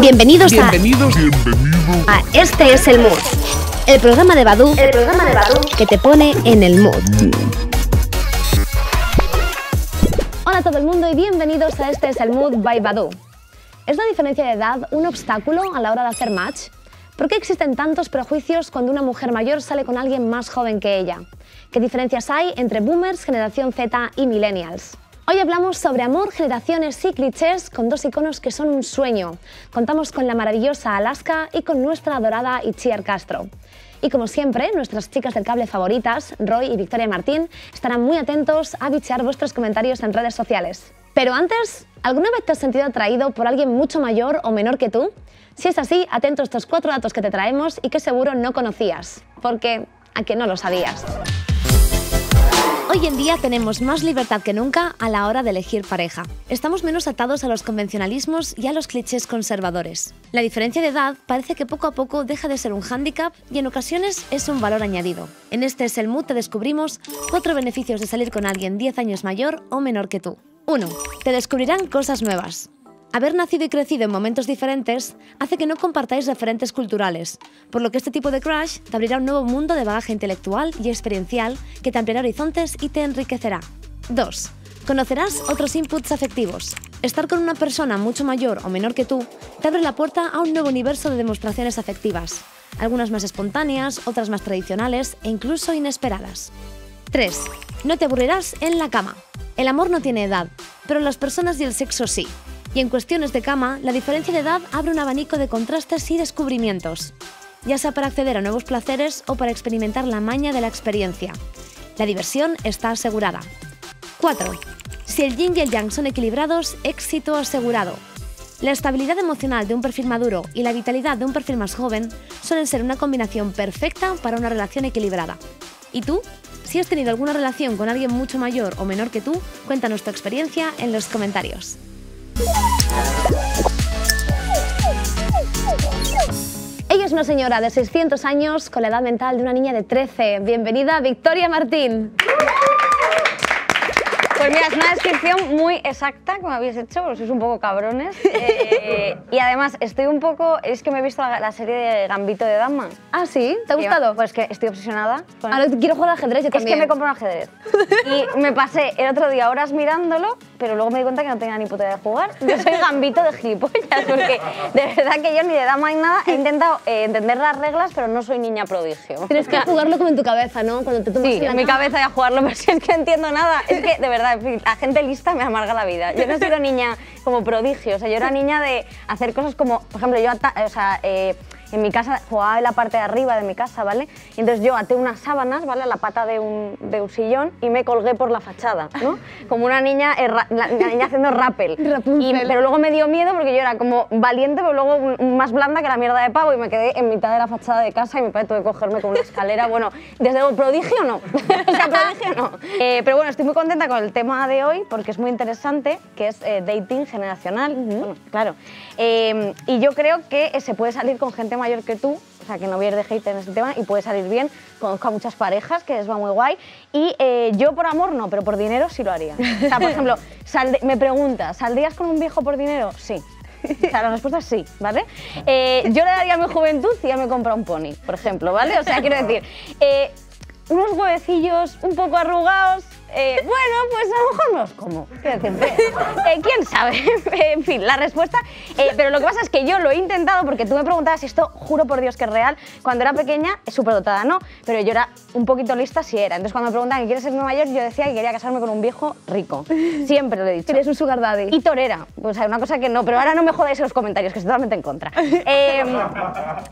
Bienvenidos, a. Este es el Mood. El programa de Badu. El programa de Badu. Que te pone en el mood. Hola a todo el mundo y bienvenidos a Este es el Mood by Badu. ¿Es la diferencia de edad un obstáculo a la hora de hacer match? ¿Por qué existen tantos prejuicios cuando una mujer mayor sale con alguien más joven que ella? ¿Qué diferencias hay entre boomers, generación Z y millennials? Hoy hablamos sobre amor, generaciones y clichés con dos iconos que son un sueño. Contamos con la maravillosa Alaska y con nuestra adorada Itziar Castro. Y como siempre, nuestras chicas del cable favoritas, Roy y Victoria Martín, estarán muy atentos a bichear vuestros comentarios en redes sociales. Pero antes, ¿alguna vez te has sentido atraído por alguien mucho mayor o menor que tú? Si es así, atento a estos cuatro datos que te traemos y que seguro no conocías, porque a que no lo sabías. Hoy en día tenemos más libertad que nunca a la hora de elegir pareja. Estamos menos atados a los convencionalismos y a los clichés conservadores. La diferencia de edad parece que poco a poco deja de ser un hándicap y en ocasiones es un valor añadido. En este mood te descubrimos cuatro beneficios de salir con alguien 10 años mayor o menor que tú. 1. Te descubrirán cosas nuevas. Haber nacido y crecido en momentos diferentes hace que no compartáis referentes culturales, por lo que este tipo de crash te abrirá un nuevo mundo de bagaje intelectual y experiencial que te ampliará horizontes y te enriquecerá. 2. Conocerás otros inputs afectivos. Estar con una persona mucho mayor o menor que tú te abre la puerta a un nuevo universo de demostraciones afectivas, algunas más espontáneas, otras más tradicionales e incluso inesperadas. 3. No te aburrirás en la cama. El amor no tiene edad, pero las personas y el sexo sí. Y en cuestiones de cama, la diferencia de edad abre un abanico de contrastes y descubrimientos, ya sea para acceder a nuevos placeres o para experimentar la maña de la experiencia. La diversión está asegurada. 4. Si el yin y el yang son equilibrados, éxito asegurado. La estabilidad emocional de un perfil maduro y la vitalidad de un perfil más joven suelen ser una combinación perfecta para una relación equilibrada. ¿Y tú? Si has tenido alguna relación con alguien mucho mayor o menor que tú, cuéntanos tu experiencia en los comentarios. Ella es una señora de 600 años con la edad mental de una niña de 13. Bienvenida, Victoria Martín. Pues mira, es una descripción muy exacta como habéis hecho, sois un poco cabrones. Eh, y además, estoy un poco. Es que me he visto la, serie de Gambito de Dama. Ah, sí, ¿te ha gustado? pues que estoy obsesionada. Ahora quiero jugar al ajedrez, yo también. Es que me compro un ajedrez. Y me pasé el otro día horas mirándolo pero luego me di cuenta que no tenía ni puta idea de jugar. Yo soy gambito de gilipollas, porque de verdad que yo ni de dama ni nada he intentado eh, entender las reglas, pero no soy niña prodigio. Tienes que jugarlo como en tu cabeza, ¿no? Cuando te sí, en mi cabeza ya jugarlo, pero si es que entiendo nada. Es que, de verdad, la gente lista me amarga la vida. Yo no he sido niña como prodigio, o sea, yo era niña de hacer cosas como, por ejemplo, yo, o sea, eh, en mi casa jugaba en la parte de arriba de mi casa, ¿vale? Y entonces yo até unas sábanas, ¿vale? A la pata de un, de un sillón y me colgué por la fachada, ¿no? Como una niña, la, niña haciendo rappel. Y, pero luego me dio miedo porque yo era como valiente, pero luego más blanda que la mierda de pavo y me quedé en mitad de la fachada de casa y mi padre tuve que cogerme con una escalera. Bueno, desde luego, prodigio no. o sea, prodigio no. Eh, pero bueno, estoy muy contenta con el tema de hoy porque es muy interesante, que es eh, dating generacional. claro. Em, y yo creo que eh, se puede salir con gente mayor que tú, o sea, que no voy de hate en ese tema, y puede salir bien. Conozco a muchas parejas que les va muy guay. Y eh, yo por amor no, pero por dinero sí lo haría. O sea, por ejemplo, me pregunta, ¿saldrías con un viejo por dinero? Sí. O sea, la respuesta es sí, ¿vale? Eh, yo le daría a mi juventud si ya me compra un pony, por ejemplo, ¿vale? O sea, quiero decir, unos huevecillos un poco arrugados, eh, bueno, pues a lo mejor no los como. Eh, eh, ¿Quién sabe? en fin, la respuesta. pero lo que pasa es que yo lo he intentado porque tú me preguntabas esto, juro por Dios que es real. Cuando era pequeña, súper dotada, ¿no? Pero yo era un poquito lista si era. Entonces cuando me preguntan que quieres ser nueva mayor, yo decía que quería casarme con un viejo rico. Siempre lo he dicho. Eres un sugar daddy. Y torera. pues hay una cosa que no, pero ahora no me jodáis en los comentarios, que estoy totalmente en contra. Em,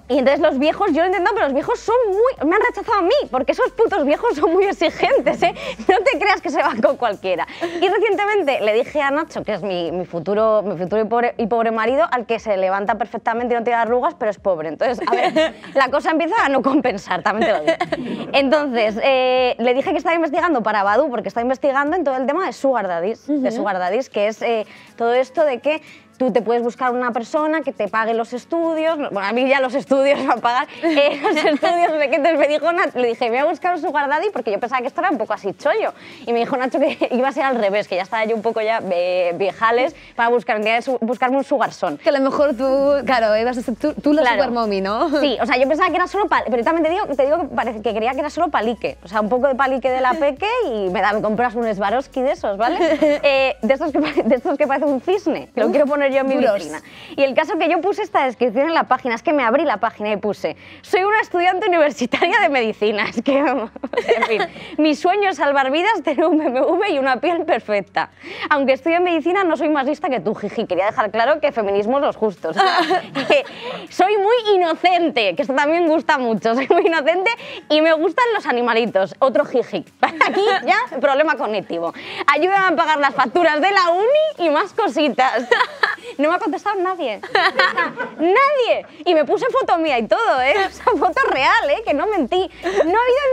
y entonces los viejos, yo lo he intentado, pero los viejos son muy... Me han rechazado a mí, porque esos putos viejos son muy exigentes, ¿eh? No te crees que se van con cualquiera. Y recientemente le dije a Nacho, que es mi, futuro, mi futuro y, pobre, marido, al que se levanta perfectamente y no tiene arrugas, pero es pobre. Entonces, a ver, la cosa empieza a no compensar, también te lo digo. Entonces, eh, le dije que estaba investigando para Badu, porque está investigando en todo el tema de su guardadís, de Sugar que es eh, todo esto de que tú te puedes buscar una persona que te pague los estudios, bueno, a mí ya los estudios van a pagar, eh, los estudios, no qué, entonces me dijo Nacho, le dije, voy a buscar un sugar daddy porque yo pensaba que esto era un poco así chollo, y me dijo Nacho que iba a ser al revés, que ya estaba yo un poco ya eh, viejales para buscar, buscarme un sugar son. Que a lo mejor tú, claro, ibas a ser tú, lo la sugar mommy, ¿no? Sí, o sea, yo pensaba que era solo, pero también te digo, te digo que, parece, que quería que era solo palique, o sea, un poco de palique de la peque y me, da, me compras un Swarovski de esos, ¿vale? Eh, de, estos que, de estos que parece un cisne, lo quiero poner yo mi Duros. Y el caso que yo puse esta descripción en la página, es que me abrí la página y puse, soy una estudiante universitaria de medicina, es que, en fin, mi sueño es salvar vidas, tener un BMW y una piel perfecta. Aunque estudio en medicina, no soy más lista que tú, Jiji, quería dejar claro que feminismo los justos. soy muy inocente, que esto también gusta mucho, soy muy inocente y me gustan los animalitos, otro jiji. Aquí ya, problema cognitivo. Ayúdame a pagar las facturas de la uni y más cositas. no me ha contestado nadie. ¡Nadie! Y me puse foto mía y todo, ¿eh? O sea, foto real, ¿eh? Que no mentí. No ha habido ni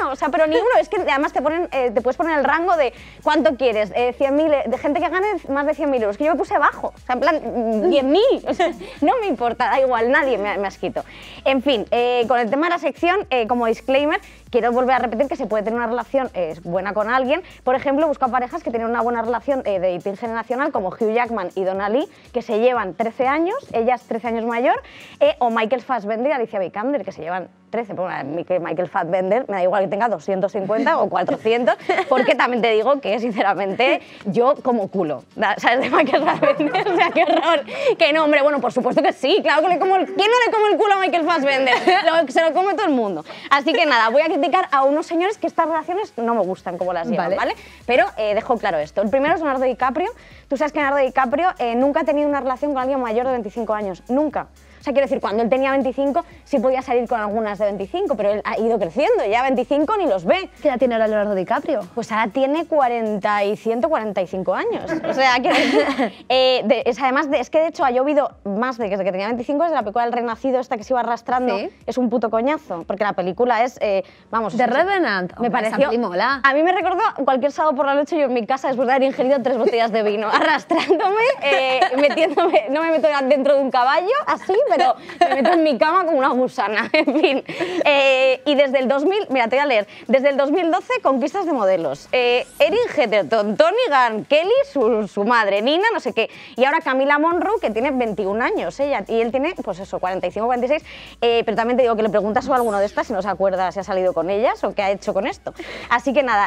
uno, o sea, pero ni uno. Es que además te, ponen, eh, te puedes poner el rango de cuánto quieres, 100.000, eh, eh, de gente que gane más de 100.000 euros. Que yo me puse bajo, o sea, en plan, 10.000. Mm, o no me importa, da igual, nadie me, ha has En fin, con el tema de la sección, como disclaimer, quiero volver a repetir que se puede tener una relación eh, buena con alguien. Por ejemplo, busco parejas que tienen una buena relación eh, de dating generacional, como Hugh Jackman y Donna Lee, que se llevan 13 años, ella es 13 años mayor, eh, o Michael Fassbender y Alicia Vikander, que se llevan 13, pues, Michael Fassbender, me da igual que tenga 250 o 400, porque también te digo que, sinceramente, yo como culo, ¿sabes? De Michael Fassbender, o sea, qué horror. Que no, hombre, bueno, por supuesto que sí, claro que le como el, ¿Quién no le come el culo a Michael Fassbender? se lo come todo el mundo. Así que nada, voy a criticar a unos señores que estas relaciones no me gustan como las llevan, ¿vale? Pero eh, dejo claro esto. El primero es Leonardo DiCaprio. Tú sabes que Leonardo DiCaprio eh, nunca ha tenido una relación con alguien mayor de 25 años, nunca quiero decir, cuando él tenía 25 sí podía salir con algunas de 25, pero él ha ido creciendo, ya 25 ni los ve. ¿Qué edad tiene ahora Leonardo DiCaprio? Pues ahora tiene 40 y 145 años. O sea, que eh, además, de, es que de hecho ha llovido más de, desde que tenía 25, desde la película El Renacido, esta que se iba arrastrando, es un puto coñazo, porque la película es, eh, vamos... De Revenant. Me pareció... Mola. A mí me recordó cualquier sábado por la noche yo en mi casa después de haber ingerido tres botellas de vino, arrastrándome, eh, metiéndome, no me meto dentro de un caballo, así, pero me meto en mi cama como una gusana, en fin. Eh, y desde el 2000, mira, te voy a leer, desde el 2012 conquistas de modelos. Eh, Erin Hetherton, Tony Gunn, Kelly, su, madre, Nina, no sé qué. Y ahora Camila Monroe, que tiene 21 años ella, y él tiene, pues eso, 45, 46. Eh, pero también te digo que le preguntas sobre alguno de estas si no se acuerda si ha salido con ellas o qué ha hecho con esto. Así que nada,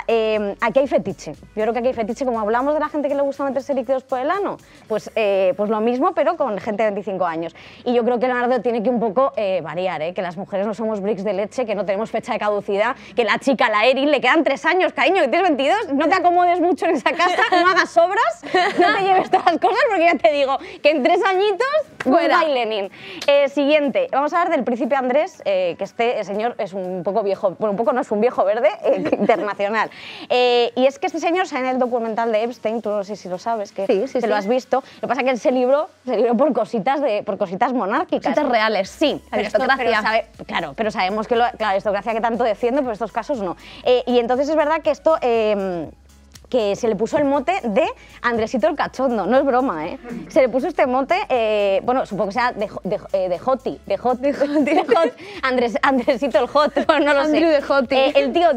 aquí hay fetiche. Yo creo que aquí hay fetiche, como hablamos de la gente que le gusta meterse líquidos por el ano, pues, pues lo mismo, pero con gente de 25 años. Y yo creo que Leonardo tiene que un poco eh, variar, eh, que las mujeres no somos bricks de leche, que no tenemos fecha de caducidad, que la chica, la Erin, le quedan tres años, cariño, que tienes 22, no te acomodes mucho en esa casa, no hagas obras, no te lleves todas las cosas, porque ya te digo, que en tres añitos, fuera. Lenin. Eh, siguiente, vamos a hablar del príncipe Andrés, que este señor es un poco viejo, bueno, un poco no, es un viejo verde internacional. y es que este señor sale en el documental de Epstein, tú no sé si lo sabes, que te lo has visto, lo que pasa es que ese libro se libró por cositas, de, por cositas monadas monárquicas. reales, sí. claro, pero sabemos que lo, la aristocracia que tanto defiende, pero estos casos no. Eh, y entonces es verdad que esto... Em, que se le puso el mote de Andresito el Cachondo, no es broma, ¿eh? Se le puso este mote, eh, bueno, supongo que sea de, de, eh, de, Joti, Hot, Andresito el Hot, no lo sé. de el tío el tío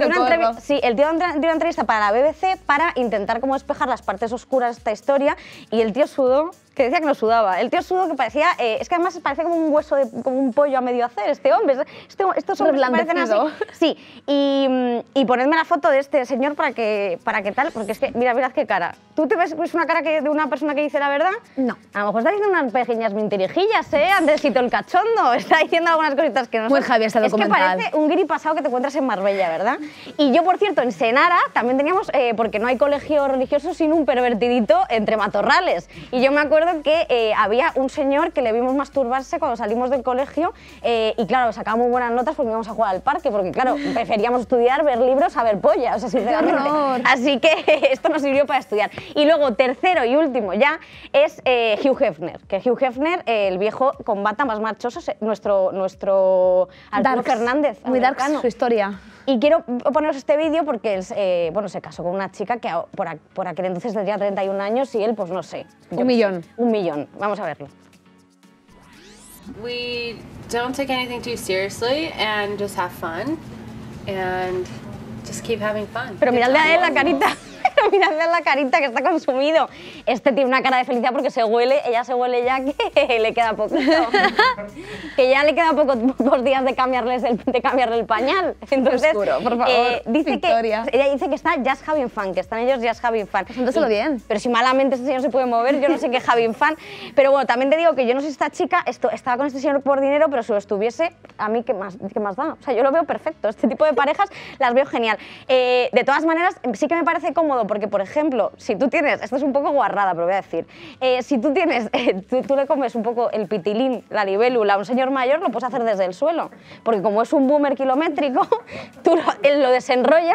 dio una entrevista para la BBC para intentar como despejar las partes oscuras de esta historia y el tío sudó que decía que no sudaba. El tío sudó que parecía, eh, es que además parece como un hueso, de, como un pollo a medio hacer este hombre. esto estos hombres parecen así. Sí, y, y, ponedme la foto de este señor para que, para tal, porque es que, mira, mirad qué cara. ¿Tú te ves pues, una cara que, de una persona que dice la verdad? No. A lo mejor está diciendo unas pequeñas mentirijillas, ¿eh? Andresito el cachondo, está diciendo algunas cositas que no Muy Javier está Es que parece un guiri pasado que te encuentras en Marbella, ¿verdad? Y yo, por cierto, en Senara también teníamos, eh, porque no hay colegio religioso sino un pervertidito entre matorrales. Y yo me acuerdo que eh, había un señor que le vimos masturbarse cuando salimos del colegio eh, y claro, muy buenas notas porque íbamos a jugar al parque, porque claro, preferíamos estudiar, ver libros, a ver polla, o sea, Así que esto nos sirvió para estudiar. Y luego, tercero y último ya, es eh, Hugh Hefner, que Hugh Hefner, el viejo combata más marchoso, nuestro, nuestro Arturo Fernández. Muy dark su historia. Y quiero poneros este vídeo porque él eh, bueno, se casó con una chica que por, aquel entonces tendría 31 años y él, pues no sé. un millón. Un millón. Vamos a verlo. don't take anything too seriously and just have fun and just keep having fun. Pero miradle a él la carita. Pero mirad la carita que está consumido. Este tiene una cara de felicidad porque se huele, ella se huele ya que le queda poco. que ya le queda poco, pocos días de, cambiarles el, de cambiarle el pañal. Entonces, por favor, eh, dice que Ella dice que está Just Having Fan que están ellos Just Having Fun. Pues lo bien. Pero si malamente este señor se puede mover, yo no sé qué Having Fan Pero bueno, también te digo que yo no sé si esta chica esto, estaba con este señor por dinero, pero si lo estuviese, a mí qué más, más da. O sea, yo lo veo perfecto. Este tipo de parejas las veo genial. Eh, de todas maneras, sí que me parece como porque, por ejemplo, si tú tienes, esto es un poco guarrada, pero voy a decir, eh, si tú tienes, eh, tú, le comes un poco el pitilín, la libélula a un señor mayor, lo puedes hacer desde el suelo, porque como es un boomer kilométrico, tú lo, él lo desenrolla,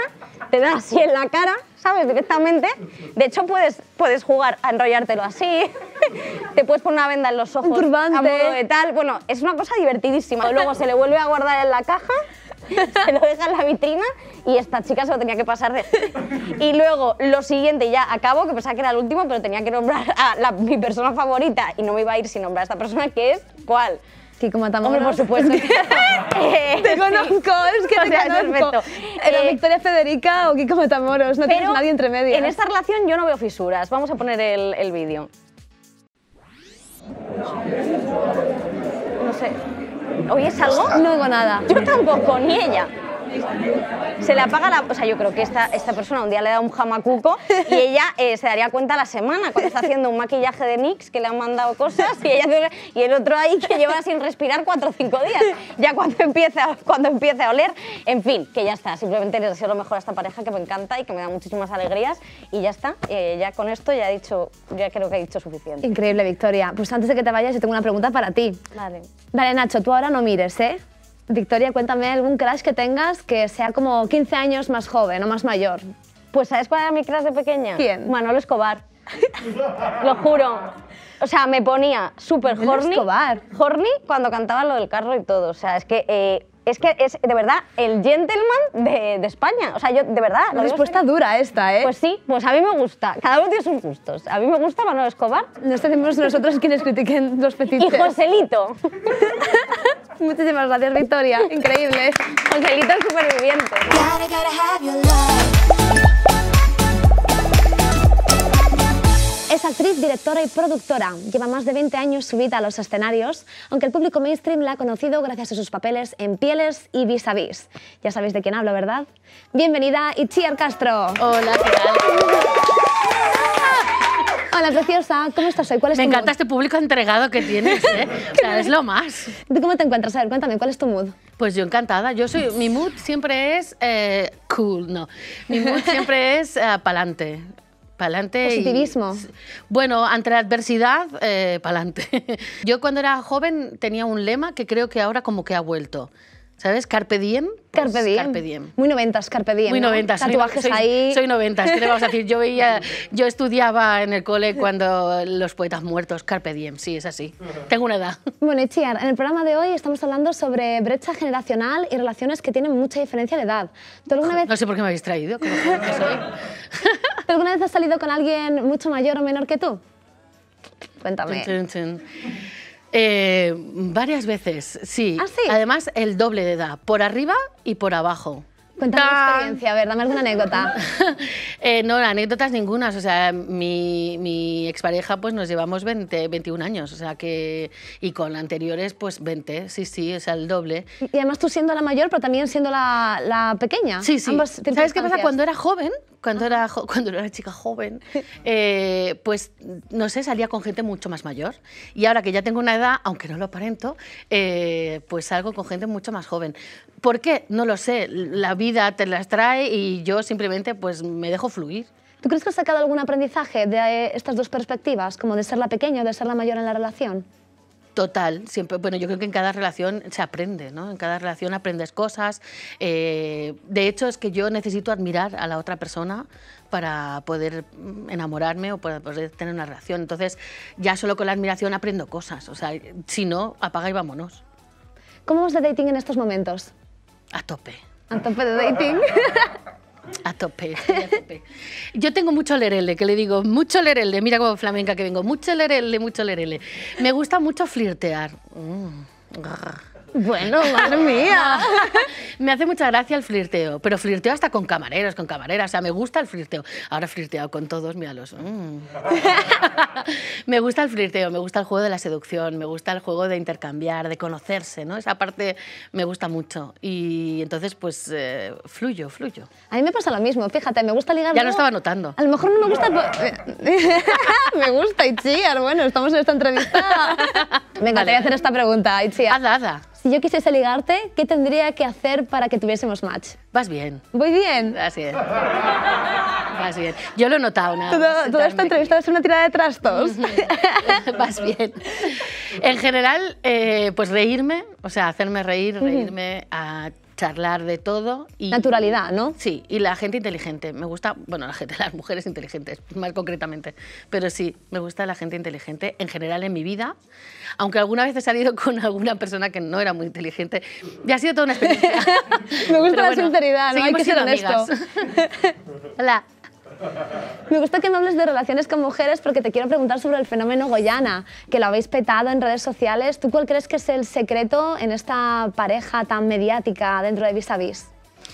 te da así en la cara, ¿sabes? Directamente. De hecho, puedes, puedes jugar a enrollártelo así, te puedes poner una venda en los ojos, turbante. A modo de tal. Bueno, es una cosa divertidísima. Luego se le vuelve a guardar en la caja se lo deja en la vitrina y esta chica se lo tenía que pasar de... Y luego, lo siguiente, ya acabo, que pensaba que era el último, pero tenía que nombrar a mi persona favorita y no me iba a ir sin nombrar a esta persona, que es ¿cuál? Kiko Matamoros. por supuesto. Eh, te conozco, es que te conozco. Era eh, Victoria Federica o Kiko Matamoros, no tienes nadie entre medio. En esta relación yo no veo fisuras. Vamos a poner el vídeo. No sé es algo? No hago nada. Yo tampoco, ni ella. Se le apaga la... O sea, yo creo que esta, esta persona un día le da un jamacuco y ella eh, se daría cuenta la semana cuando está haciendo un maquillaje de NYX que le han mandado cosas y, ella, y el otro ahí que lleva sin respirar cuatro o cinco días. Ya cuando empieza, cuando a oler, en fin, que ya está. Simplemente les deseo lo mejor a esta pareja que me encanta y que me da muchísimas alegrías y ya está. Eh, ya con esto ya he dicho, ya creo que he dicho suficiente. Increíble, Victoria. Pues antes de que te vayas, yo tengo una pregunta para ti. Vale. Vale, Nacho, tú ahora no mires, ¿eh? Victoria, cuéntame algún crush que tengas que sea como 15 años más joven o más mayor. Pues ¿sabes cuál era mi crush de pequeña? ¿Quién? Manolo Escobar. Lo juro. O sea, me ponía súper horny. Escobar. Horny cuando cantaba lo del carro y todo. O sea, es que... Eh, es que es de verdad el gentleman de, España. O sea, yo de verdad. La respuesta dura esta, ¿eh? Pues sí, pues a mí me gusta. Cada uno tiene sus gustos. A mí me gusta Manuel Escobar. No tenemos nosotros quienes critiquen los petitos. Y Joselito. Muchísimas gracias, Victoria. Increíble. Angelito superviviente. Es actriz, directora y productora. Lleva más de 20 años subida a los escenarios, aunque el público mainstream la ha conocido gracias a sus papeles en Pieles y Vis a Vis. Ya sabéis de quién hablo, ¿verdad? Bienvenida Itziar Castro. Hola, ¿qué tal? Hola, preciosa, ¿cómo estás hoy? ¿Cuál es Me encanta este público entregado que tienes, ¿eh? es lo más. ¿Tú cómo te encuentras? A ver, cuéntame, ¿cuál es tu mood? Pues yo encantada. Yo soy, mi mood siempre es eh, cool, no. Mi mood siempre es eh, pa'lante. Pa'lante. Positivismo. bueno, ante la adversidad, eh, pa'lante. yo cuando era joven tenía un lema que creo que ahora como que ha vuelto. ¿Sabes? Carpe pues, diem. carpe, diem. Muy noventas, carpe diem. Muy noventas. Tatuajes ahí. Soy noventas, ¿qué le vamos a decir? Yo, veía, yo estudiaba en el cole cuando los poetas muertos, carpe diem, sí, es así. Tengo una edad. Bueno, Chiar, en el programa de hoy estamos hablando sobre brecha generacional y relaciones que tienen mucha diferencia de edad. ¿Tú alguna vez... No sé por qué me habéis traído, alguna vez has salido con alguien mucho mayor o menor que tú? Cuéntame. Eh, varias veces, ah, sí. Además, el doble de edad, por arriba y por abajo. Cuéntame tu experiencia, a ver, dame alguna anécdota. Eh, no, anécdotas ninguna o sea, mi, mi, expareja pues nos llevamos 20, 21 años, o sea que, y con anteriores pues 20, sí, sí, o sea, el doble. Y además tú siendo la mayor, pero también siendo la, pequeña. Sí, sí. ¿Sabes qué pasa? Cuando era joven, cuando, era, cuando era chica joven, eh, pues no sé, salía con gente mucho más mayor. Y ahora que ya tengo una edad, aunque no lo aparento, eh, pues salgo con gente mucho más joven. ¿Por qué? No lo sé. La vida te las trae y yo simplemente pues me dejo fluir. ¿Tú crees que has sacado algún aprendizaje de eh, estas dos perspectivas, como de ser la pequeña o de ser la mayor en la relación? Total, siempre, bueno, yo creo que en cada relación se aprende, ¿no? En cada relación aprendes cosas. Eh, de hecho, es que yo necesito admirar a la otra persona para poder mm, enamorarme o para poder tener una relación. Entonces, ya solo con la admiración aprendo cosas. O sea, si no, apaga y vámonos. ¿Cómo vas de dating en estos momentos? A tope. A tope de dating. A tope, Yo tengo mucho lerele, que le digo, mucho lerele, mira como flamenca que vengo, mucho lerele, mucho lerele. Me gusta mucho flirtear. Mm. Bueno, madre mía. me hace mucha gracia el flirteo, pero flirteo hasta con camareros, con camareras. O sea, me gusta el flirteo. Ahora flirteo con todos, míralos. Mm. me gusta el flirteo, me gusta el juego de la seducción, me gusta el juego de intercambiar, de conocerse, ¿no? Esa parte me gusta mucho. Y entonces, pues, eh, fluyo, fluyo. A mí me pasa lo mismo, fíjate, me gusta ligar... Ya lo estaba notando. A lo mejor no me gusta... me gusta Itziar, bueno, estamos en esta entrevista. me voy a hacer esta pregunta, Itziar. haz, hazla si yo quisiese ligarte, ¿qué tendría que hacer para que tuviésemos match? Vas bien. ¿Voy bien? Así bien. Vas bien. Yo lo he notado nada. Todo, toda esta entrevista es una tirada de trastos. Vas bien. En general, eh, pues reírme, o sea, hacerme reír, reírme a charlar de todo. Y, Naturalidad, ¿no? Sí, y la gente inteligente. Me gusta, bueno, la gente, las mujeres inteligentes, más concretamente. Pero sí, me gusta la gente inteligente en general en mi vida, aunque alguna vez he salido con alguna persona que no era muy inteligente. Y ha sido toda una experiencia. me gusta la sinceridad, no hay que ser honesto. Hola. Me gusta que me hables de relaciones con mujeres porque te quiero preguntar sobre el fenómeno Goyana, que lo habéis petado en redes sociales. ¿Tú cuál crees que es el secreto en esta pareja tan mediática dentro de Vis a Vis?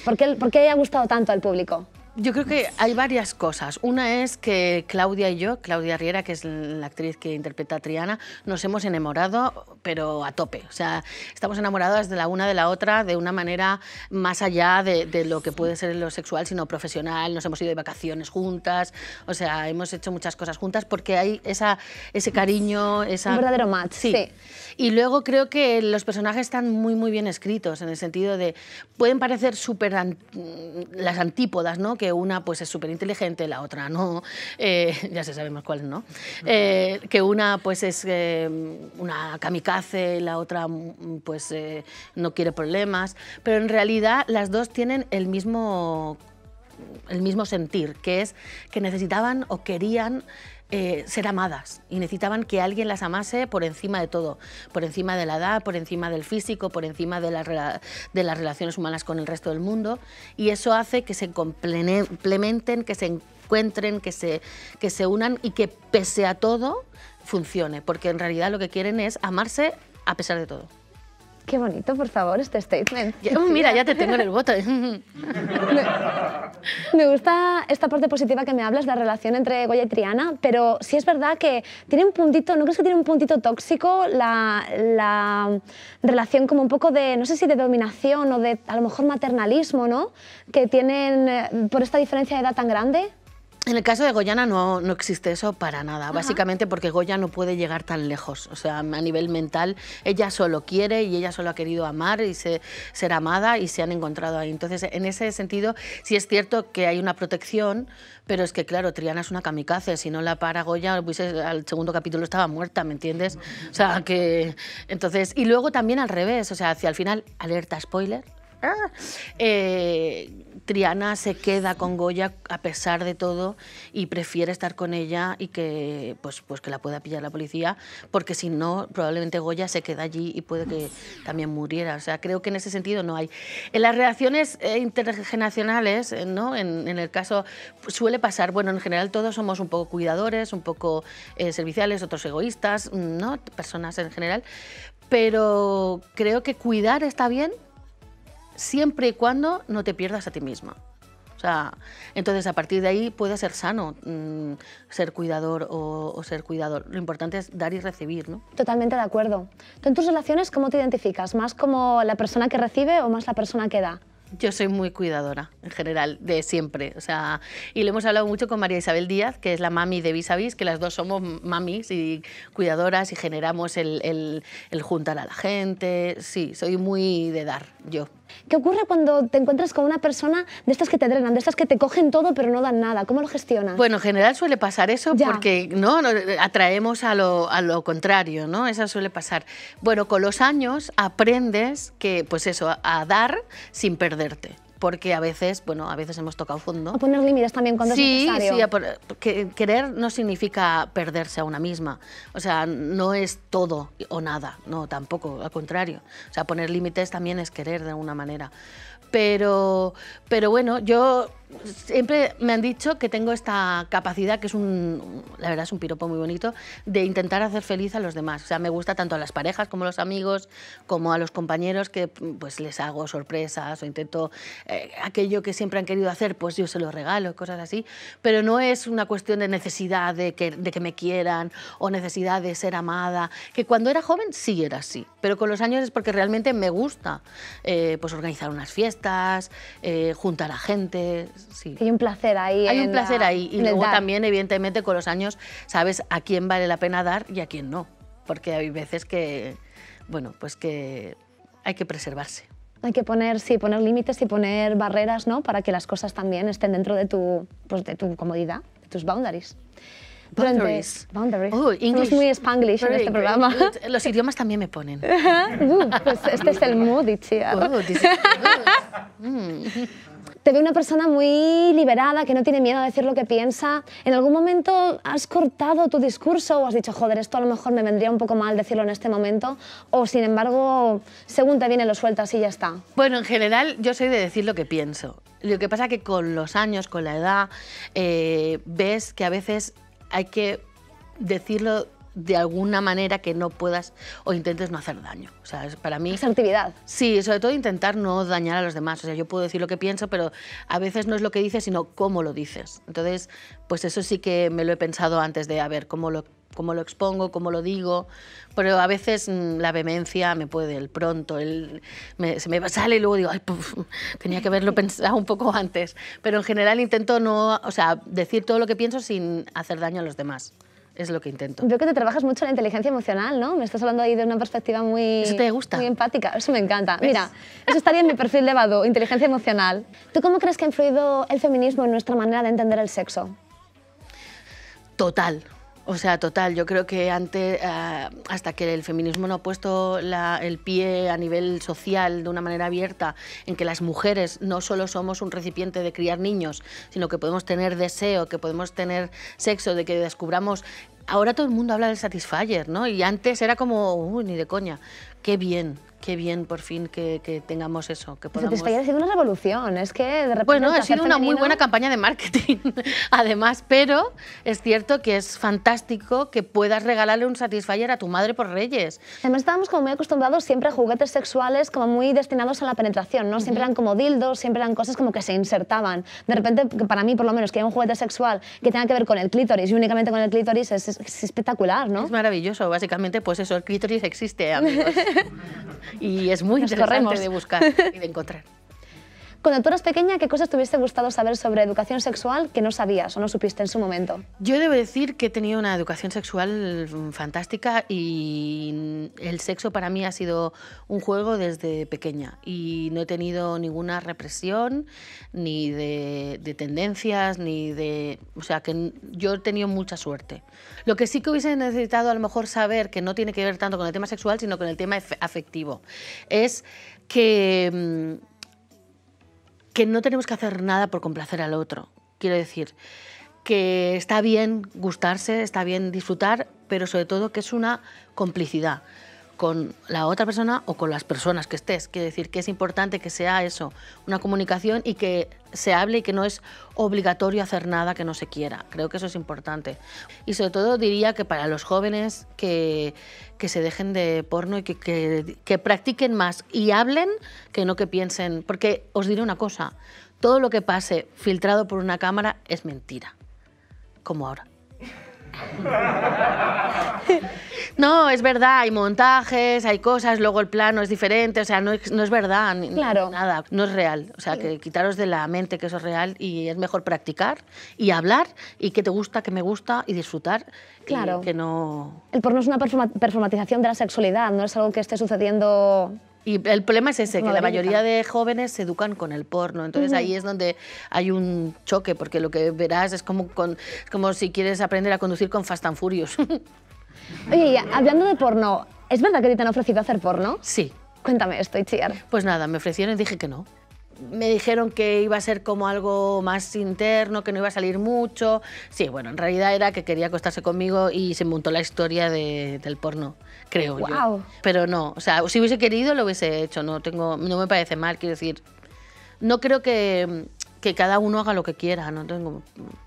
¿Por qué, por ha gustado tanto al público? Yo creo que hay varias cosas. Una es que Claudia y yo, Claudia Riera, que es la actriz que interpreta a Triana, nos hemos enamorado pero a tope. O sea, estamos enamoradas de la una de la otra de una manera más allá de, lo que puede ser lo sexual, sino profesional. Nos hemos ido de vacaciones juntas, o sea, hemos hecho muchas cosas juntas porque hay esa, ese cariño, esa... Un verdadero match, sí. Y luego creo que los personajes están muy, muy bien escritos, en el sentido de, pueden parecer súper mm, las antípodas, ¿no? Que una pues es súper inteligente, la otra no, eh, ya se sabemos cuál no. Eh, que una pues es eh, una kamikaze hace, la otra mm, mm, pues eh, no quiere problemas, pero en realidad las dos tienen el mismo el mismo sentir, que es que necesitaban o querían eh, ser amadas y necesitaban que alguien las amase por encima de todo, por encima de la edad, por encima del físico, por encima de, de las relaciones humanas con el resto del mundo y eso hace que se complementen, que se encuentren, que que se unan y que pese a todo funcione, porque en realidad lo que quieren es amarse a pesar de todo. Qué bonito, por favor, este statement. Oh, mira, ya te tengo en el voto. me, gusta esta parte positiva que me hablas, la relación entre Goya y Triana, pero sí es verdad que tiene un puntito, ¿no crees que tiene un puntito tóxico la, la relación como un poco de, no sé si de dominación o de a lo mejor maternalismo, ¿no? Que tienen eh, por esta diferencia de edad tan grande. En el caso de Goyana no, no existe eso para nada, básicamente porque Goya no puede llegar tan lejos, o sea, a nivel mental, ella solo quiere y ella solo ha querido amar y se, ser amada y se han encontrado ahí. Entonces, en ese sentido, sí es cierto que hay una protección, pero es que, claro, Triana es una kamikaze, si no la para Goya, al segundo capítulo estaba muerta, ¿me entiendes? O sea, que... Entonces, y luego también al revés, o sea, hacia el final, alerta spoiler, ah. eh, Triana se queda con Goya a pesar de todo y prefiere estar con ella y que, pues, pues que la pueda pillar la policía, porque si no, probablemente Goya se queda allí y puede que también muriera. O sea, creo que en ese sentido no hay. En las relaciones eh, intergeneracionales, eh, ¿no? en, el caso, pues, suele pasar, bueno, en general todos somos un poco cuidadores, un poco eh, serviciales, otros egoístas, ¿no? personas en general, pero creo que cuidar está bien, siempre y cuando no te pierdas a ti misma. O sea, entonces a partir de ahí puede ser sano mm, ser cuidador o, ser cuidador. Lo importante es dar y recibir, ¿no? Totalmente de acuerdo. ¿Tú en tus relaciones cómo te identificas? ¿Más como la persona que recibe o más la persona que da? Yo soy muy cuidadora en general, de siempre. O sea, y lo hemos hablado mucho con María Isabel Díaz, que es la mami de Vis a que las dos somos mamis y cuidadoras y generamos el, el juntar a la gente. Sí, soy muy de dar, yo. ¿Qué ocurre cuando te encuentras con una persona de estas que te drenan, de estas que te cogen todo pero no dan nada? ¿Cómo lo gestionas? Bueno, en general suele pasar eso porque ¿no? atraemos a lo, contrario, ¿no? Eso suele pasar. Bueno, con los años aprendes que, pues eso, a dar sin perderte porque a veces, bueno, a veces hemos tocado fondo. poner límites también cuando es necesario. Sí, sí, querer no significa perderse a una misma. O sea, no es todo o nada, no, tampoco, al contrario. O sea, poner límites también es querer de alguna manera. Pero, pero bueno, yo siempre me han dicho que tengo esta capacidad, que es un, la verdad es un piropo muy bonito, de intentar hacer feliz a los demás. O sea, me gusta tanto a las parejas como a los amigos, como a los compañeros, que pues les hago sorpresas o intento eh, aquello que siempre han querido hacer, pues yo se lo regalo, cosas así. Pero no es una cuestión de necesidad de que, me quieran o necesidad de ser amada, que cuando era joven sí era así, pero con los años es porque realmente me gusta eh, pues organizar unas fiestas, eh, juntar a gente, hay un placer ahí. Hay un placer ahí. Y luego también, evidentemente, con los años sabes a quién vale la pena dar y a quién no. Porque hay veces que, bueno, pues que hay que preservarse. Hay que poner, sí, poner límites y poner barreras, ¿no? Para que las cosas también estén dentro de tu, pues, de tu comodidad, de tus boundaries. Boundaries. Boundaries. Oh, English. muy spanglish en este programa. Los idiomas también me ponen. Uh, pues este es el mood, oh, mm te veo una persona muy liberada, que no tiene miedo a decir lo que piensa. ¿En algún momento has cortado tu discurso o has dicho, joder, esto a lo mejor me vendría un poco mal decirlo en este momento? ¿O sin embargo, según te viene, lo sueltas y ya está? Bueno, en general yo soy de decir lo que pienso. Lo que pasa es que con los años, con la edad, eh, ves que a veces hay que decirlo de alguna manera que no puedas o intentes no hacer daño. O sea, para mí... Esa actividad. Sí, sobre todo intentar no dañar a los demás. O sea, yo puedo decir lo que pienso, pero a veces no es lo que dices, sino cómo lo dices. Entonces, pues eso sí que me lo he pensado antes de, a ver, cómo lo, expongo, cómo lo digo, pero a veces mm, la vehemencia me puede, el pronto, el, me, se me sale y luego digo, ay, tenía que haberlo pensado un poco antes, pero en general intento no, o sea, decir todo lo que pienso sin hacer daño a los demás es lo que intento. Veo que te trabajas mucho en la inteligencia emocional, ¿no? Me estás hablando ahí de una perspectiva muy... gusta? Muy empática, eso me encanta. Mira, eso estaría en mi perfil de inteligencia emocional. ¿Tú cómo crees que ha influido el feminismo en nuestra manera de entender el sexo? Total, o sea, total, yo creo que antes, eh, hasta que el feminismo no ha puesto el pie a nivel social de una manera abierta, en que las mujeres no solo somos un recipiente de criar niños, sino que podemos tener deseo, que podemos tener sexo, de que descubramos... Ahora todo el mundo habla del Satisfyer, ¿no? Y antes era como, uy, ni de coña. Qué bien, qué bien por fin que, tengamos eso. Que podamos... Satisfyer ha sido una revolución, es que de repente... Bueno, ha sido una muy buena campaña de marketing, además, pero es cierto que es fantástico que puedas regalarle un Satisfyer a tu madre por Reyes. Además estábamos como muy acostumbrados siempre a juguetes sexuales como muy destinados a la penetración, ¿no? Siempre eran como dildos, siempre eran cosas como que se insertaban. De repente, para mí por lo menos, que haya un juguete sexual que tenga que ver con el clítoris y únicamente con el clítoris es, es espectacular, ¿no? Es maravilloso, básicamente, pues eso, el clítoris existe, amigos. y es muy interesante de buscar y de encontrar. Cuando tú eras pequeña, ¿qué cosas te hubiese gustado saber sobre educación sexual que no sabías o no supiste en su momento? Yo debo decir que he tenido una educación sexual mm, fantástica y el sexo para mí ha sido un juego desde pequeña y no he tenido ninguna represión ni de, de tendencias ni de... O sea, que yo he tenido mucha suerte. Lo que sí que hubiese necesitado a lo mejor saber, que no tiene que ver tanto con el tema sexual, sino con el tema afectivo, es que mm, que no tenemos que hacer nada por complacer al otro. Quiero decir, que está bien gustarse, está bien disfrutar, pero sobre todo que es una complicidad con la otra persona o con las personas que estés. Quiero decir que es importante que sea eso, una comunicación y que se hable y que no es obligatorio hacer nada que no se quiera. Creo que eso es importante. Y sobre todo diría que para los jóvenes que, se dejen de porno y que practiquen más y hablen que no que piensen. Porque os diré una cosa, todo lo que pase filtrado por una cámara es mentira, como ahora. No, es verdad, hay montajes, hay cosas, luego el plano es diferente, o sea, no es, no es verdad, claro. nada, no es real. O sea, que quitaros de la mente que eso es real y es mejor practicar y hablar y que te gusta, que me gusta y disfrutar. Claro. que no... El porno es una performatización de la sexualidad, no es algo que esté sucediendo y el problema es ese, que la mayoría de jóvenes se educan con el porno. Entonces ahí es donde hay un choque, porque lo que verás es como, como si quieres aprender a conducir con Fast and Furious. Oye, y hablando de porno, ¿es verdad que te han ofrecido hacer porno? Sí. Cuéntame esto, Itziar. Pues nada, me ofrecieron y dije que no me dijeron que iba a ser como algo más interno, que no iba a salir mucho. Sí, bueno, en realidad era que quería acostarse conmigo y se montó la historia del porno creo yo. Pero no, o sea, si hubiese querido lo hubiese hecho, no tengo, no me parece mal, quiero decir, no creo que, que cada uno haga lo que quiera, no tengo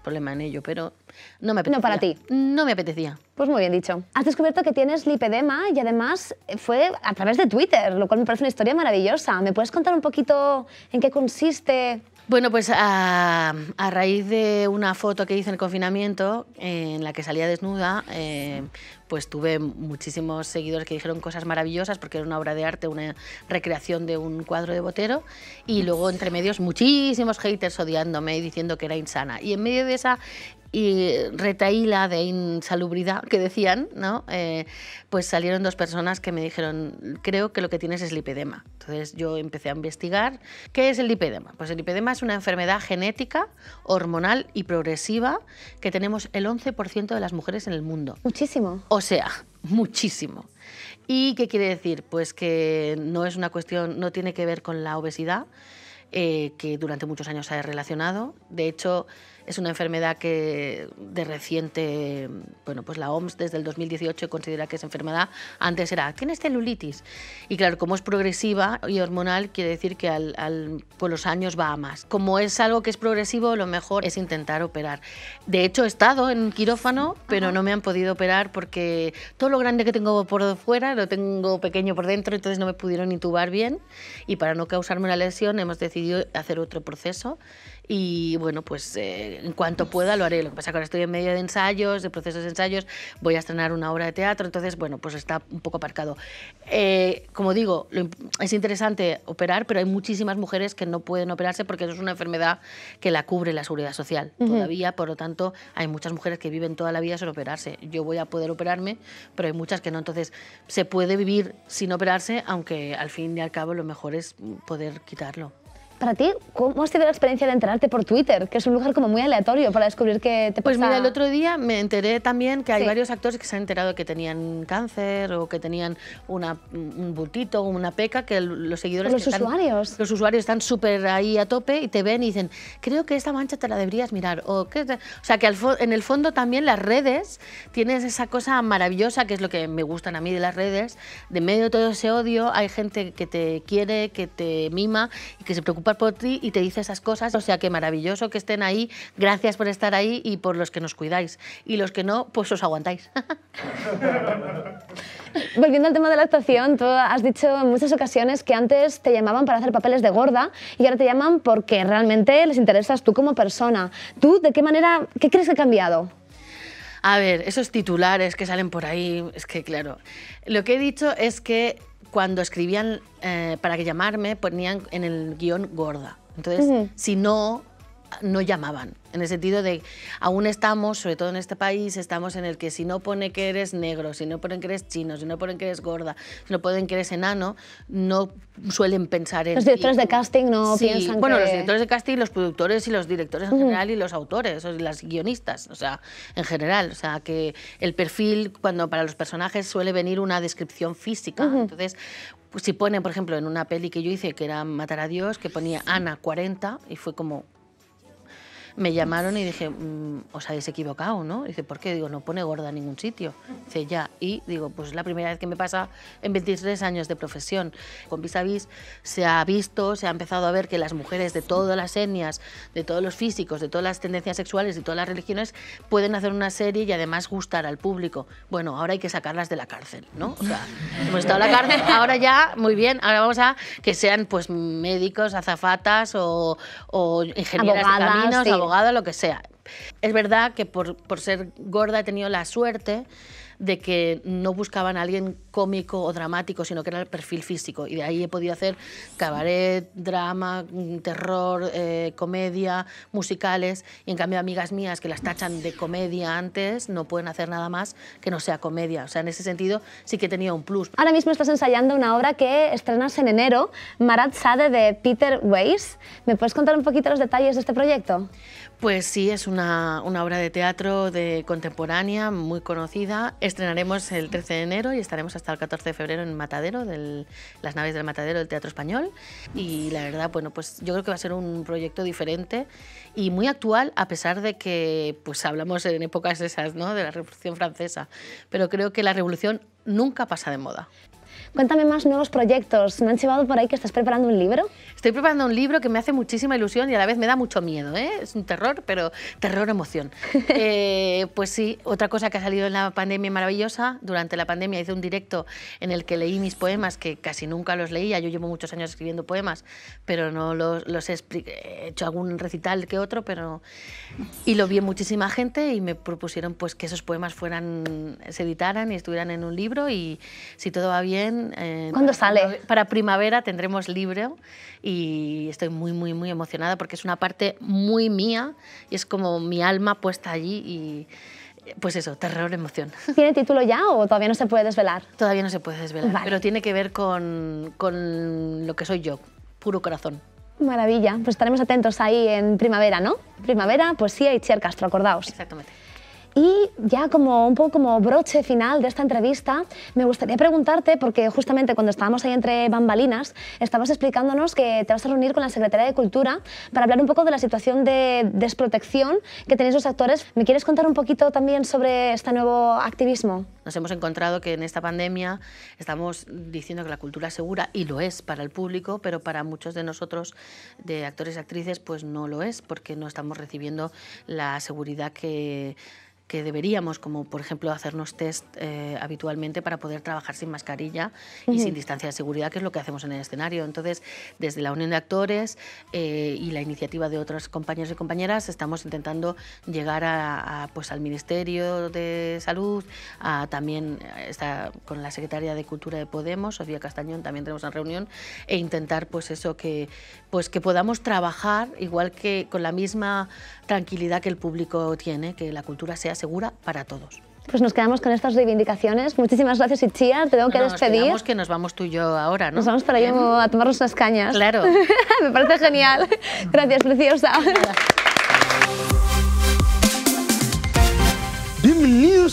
problema en ello, pero no me apetecía. No para ti. No me apetecía. Pues muy bien dicho. Has descubierto que tienes lipedema y además fue a través de Twitter, lo cual me parece una historia maravillosa. ¿Me puedes contar un poquito en qué consiste bueno, pues a, raíz de una foto que hice en el confinamiento, en la que salía desnuda, eh, pues tuve muchísimos seguidores que dijeron cosas maravillosas porque era una obra de arte, una recreación de un cuadro de Botero, y luego entre medios muchísimos haters odiándome y diciendo que era insana. Y en medio de esa y retaíla de insalubridad que decían, ¿no? Eh, pues salieron dos personas que me dijeron, creo que lo que tienes es lipedema. Entonces yo empecé a investigar. ¿Qué es el lipedema? Pues el lipedema es una enfermedad genética, hormonal y progresiva que tenemos el 11% de las mujeres en el mundo. Muchísimo. O sea, muchísimo. ¿Y qué quiere decir? Pues que no es una cuestión, no tiene que ver con la obesidad, eh, que durante muchos años se ha relacionado. De hecho, es una enfermedad que de reciente, bueno, pues la OMS desde el 2018 considera que es enfermedad, antes era, tienes celulitis. Y claro, como es progresiva y hormonal, quiere decir que al, pues los años va a más. Como es algo que es progresivo, lo mejor es intentar operar. De hecho, he estado en quirófano, pero no me han podido operar porque todo lo grande que tengo por fuera lo tengo pequeño por dentro, entonces no me pudieron intubar bien. Y para no causarme una lesión, hemos decidido hacer otro proceso y bueno, pues eh, en cuanto pueda lo haré. Lo que pasa es que ahora estoy en medio de ensayos, de procesos de ensayos, voy a estrenar una obra de teatro, entonces bueno, pues está un poco aparcado. Eh, como digo, es interesante operar, pero hay muchísimas mujeres que no pueden operarse porque eso es una enfermedad que la cubre la seguridad social todavía, por lo tanto hay muchas mujeres que viven toda la vida sin operarse. Yo voy a poder operarme, pero hay muchas que no, entonces se puede vivir sin operarse, aunque al fin y al cabo lo mejor es poder quitarlo para ti, ¿cómo has tenido la experiencia de enterarte por Twitter? Que es un lugar como muy aleatorio para descubrir que te pasa... Pues mira, el otro día me enteré también que hay varios actores que se han enterado que tenían cáncer o que tenían un bultito o una peca, que los seguidores... Los usuarios. Están, los usuarios están súper ahí a tope y te ven y dicen, creo que esta mancha te la deberías mirar. O, o sea, que en el fondo también las redes tienes esa cosa maravillosa, que es lo que me gustan a mí de las redes, de medio de todo ese odio hay gente que te quiere, que te mima y que se preocupa por ti y te dice esas cosas. O sea, que maravilloso que estén ahí. Gracias por estar ahí y por los que nos cuidáis. Y los que no, pues os aguantáis. Volviendo al tema de la actuación, tú has dicho en muchas ocasiones que antes te llamaban para hacer papeles de gorda y ahora te llaman porque realmente les interesas tú como persona. ¿Tú de qué manera, qué crees que ha cambiado? A ver, esos titulares que salen por ahí, es que claro, lo que he dicho es que cuando escribían eh, para que llamarme, ponían en el guión gorda. Entonces, si no, no llamaban, en el sentido de aún estamos, sobre todo en este país, estamos en el que si no pone que eres negro, si no ponen que eres chino, si no ponen que eres gorda, si no ponen que eres enano, no suelen pensar en... Los directores de casting no sí, piensan Bueno, los directores de casting, los productores y los directores en general y los autores, o las guionistas, o sea, en general, o sea, que el perfil cuando para los personajes suele venir una descripción física, entonces pues si ponen, por ejemplo, en una peli que yo hice, que era Matar a Dios, que ponía Ana 40, y fue como, me llamaron y dije, mm, os habéis equivocado, ¿no? dice, ¿por qué? Digo, no pone gorda en ningún sitio. Dice, ya. Y digo, pues es la primera vez que me pasa en 23 años de profesión. Con Vis a Vis se ha visto, se ha empezado a ver que las mujeres de todas las etnias, de todos los físicos, de todas las tendencias sexuales, de todas las religiones, pueden hacer una serie y además gustar al público. Bueno, ahora hay que sacarlas de la cárcel, ¿no? O sea, hemos estado en la cárcel, ahora ya, muy bien, ahora vamos a que sean pues médicos, azafatas o, o ingenieras lo que sea. Es verdad que por, por ser gorda he tenido la suerte de que no buscaban a alguien cómico o dramático, sino que era el perfil físico. Y de ahí he podido hacer cabaret, drama, mm, terror, eh, comedia, musicales. Y en cambio, amigas mías que las tachan de comedia antes no pueden hacer nada más que no sea comedia. O sea, en ese sentido sí que tenía un plus. Ahora mismo estás ensayando una obra que estrenas en enero, Marat Sade de Peter Weiss. ¿Me puedes contar un poquito los detalles de este proyecto? Pues sí, es una, una obra de teatro de contemporánea muy conocida. Estrenaremos el 13 de enero y estaremos hasta el 14 de febrero en Matadero, las naves del Matadero del Teatro Español. Y la verdad, bueno, pues yo creo que va a ser un proyecto diferente y muy actual, a pesar de que pues hablamos en épocas esas, ¿no? De la Revolución Francesa. Pero creo que la revolución nunca pasa de moda. Cuéntame más nuevos proyectos. Me han llevado por ahí que estás preparando un libro. Estoy preparando un libro que me hace muchísima ilusión y a la vez me da mucho miedo. ¿eh? Es un terror, pero terror-emoción. Eh, pues sí, otra cosa que ha salido en la pandemia maravillosa. Durante la pandemia hice un directo en el que leí mis poemas, que casi nunca los leía. Yo llevo muchos años escribiendo poemas, pero no los, he, hecho algún recital que otro, pero... Y lo vi en muchísima gente y me propusieron pues, que esos poemas fueran, se editaran y estuvieran en un libro y si todo va bien ¿Cuándo sale? Para primavera tendremos libro y estoy muy, muy, muy emocionada porque es una parte muy mía y es como mi alma puesta allí y pues eso, terror, emoción. ¿Tiene título ya o todavía no se puede desvelar? Todavía no se puede desvelar, pero tiene que ver con, con lo que soy yo, puro corazón. Maravilla, pues estaremos atentos ahí en primavera, ¿no? Primavera, poesía y Cher Castro, acordaos. Exactamente. Y ya como un poco como broche final de esta entrevista, me gustaría preguntarte, porque justamente cuando estábamos ahí entre bambalinas, estabas explicándonos que te vas a reunir con la Secretaría de Cultura para hablar un poco de la situación de desprotección que tenéis los actores. ¿Me quieres contar un poquito también sobre este nuevo activismo? Nos hemos encontrado que en esta pandemia estamos diciendo que la cultura es segura y lo es para el público, pero para muchos de nosotros, de actores y actrices, pues no lo es porque no estamos recibiendo la seguridad que que deberíamos, como por ejemplo hacernos test eh, habitualmente para poder trabajar sin mascarilla y sin distancia de seguridad, que es lo que hacemos en el escenario. Entonces, desde la Unión de Actores eh, y la iniciativa de otros compañeros y compañeras, estamos intentando llegar a, a, pues, al Ministerio de Salud, a, también está con la Secretaria de Cultura de Podemos, Sofía Castañón, también tenemos una reunión, e intentar pues eso, que, pues, que podamos trabajar igual que con la misma tranquilidad que el público tiene, que la cultura sea segura para todos. Pues nos quedamos con estas reivindicaciones. Muchísimas gracias, Ichia. Te tengo que nos despedir. Nos que nos vamos tú y yo ahora, ¿no? Nos vamos para allá a tomarnos unas cañas. Claro. Me parece genial. Gracias, preciosa.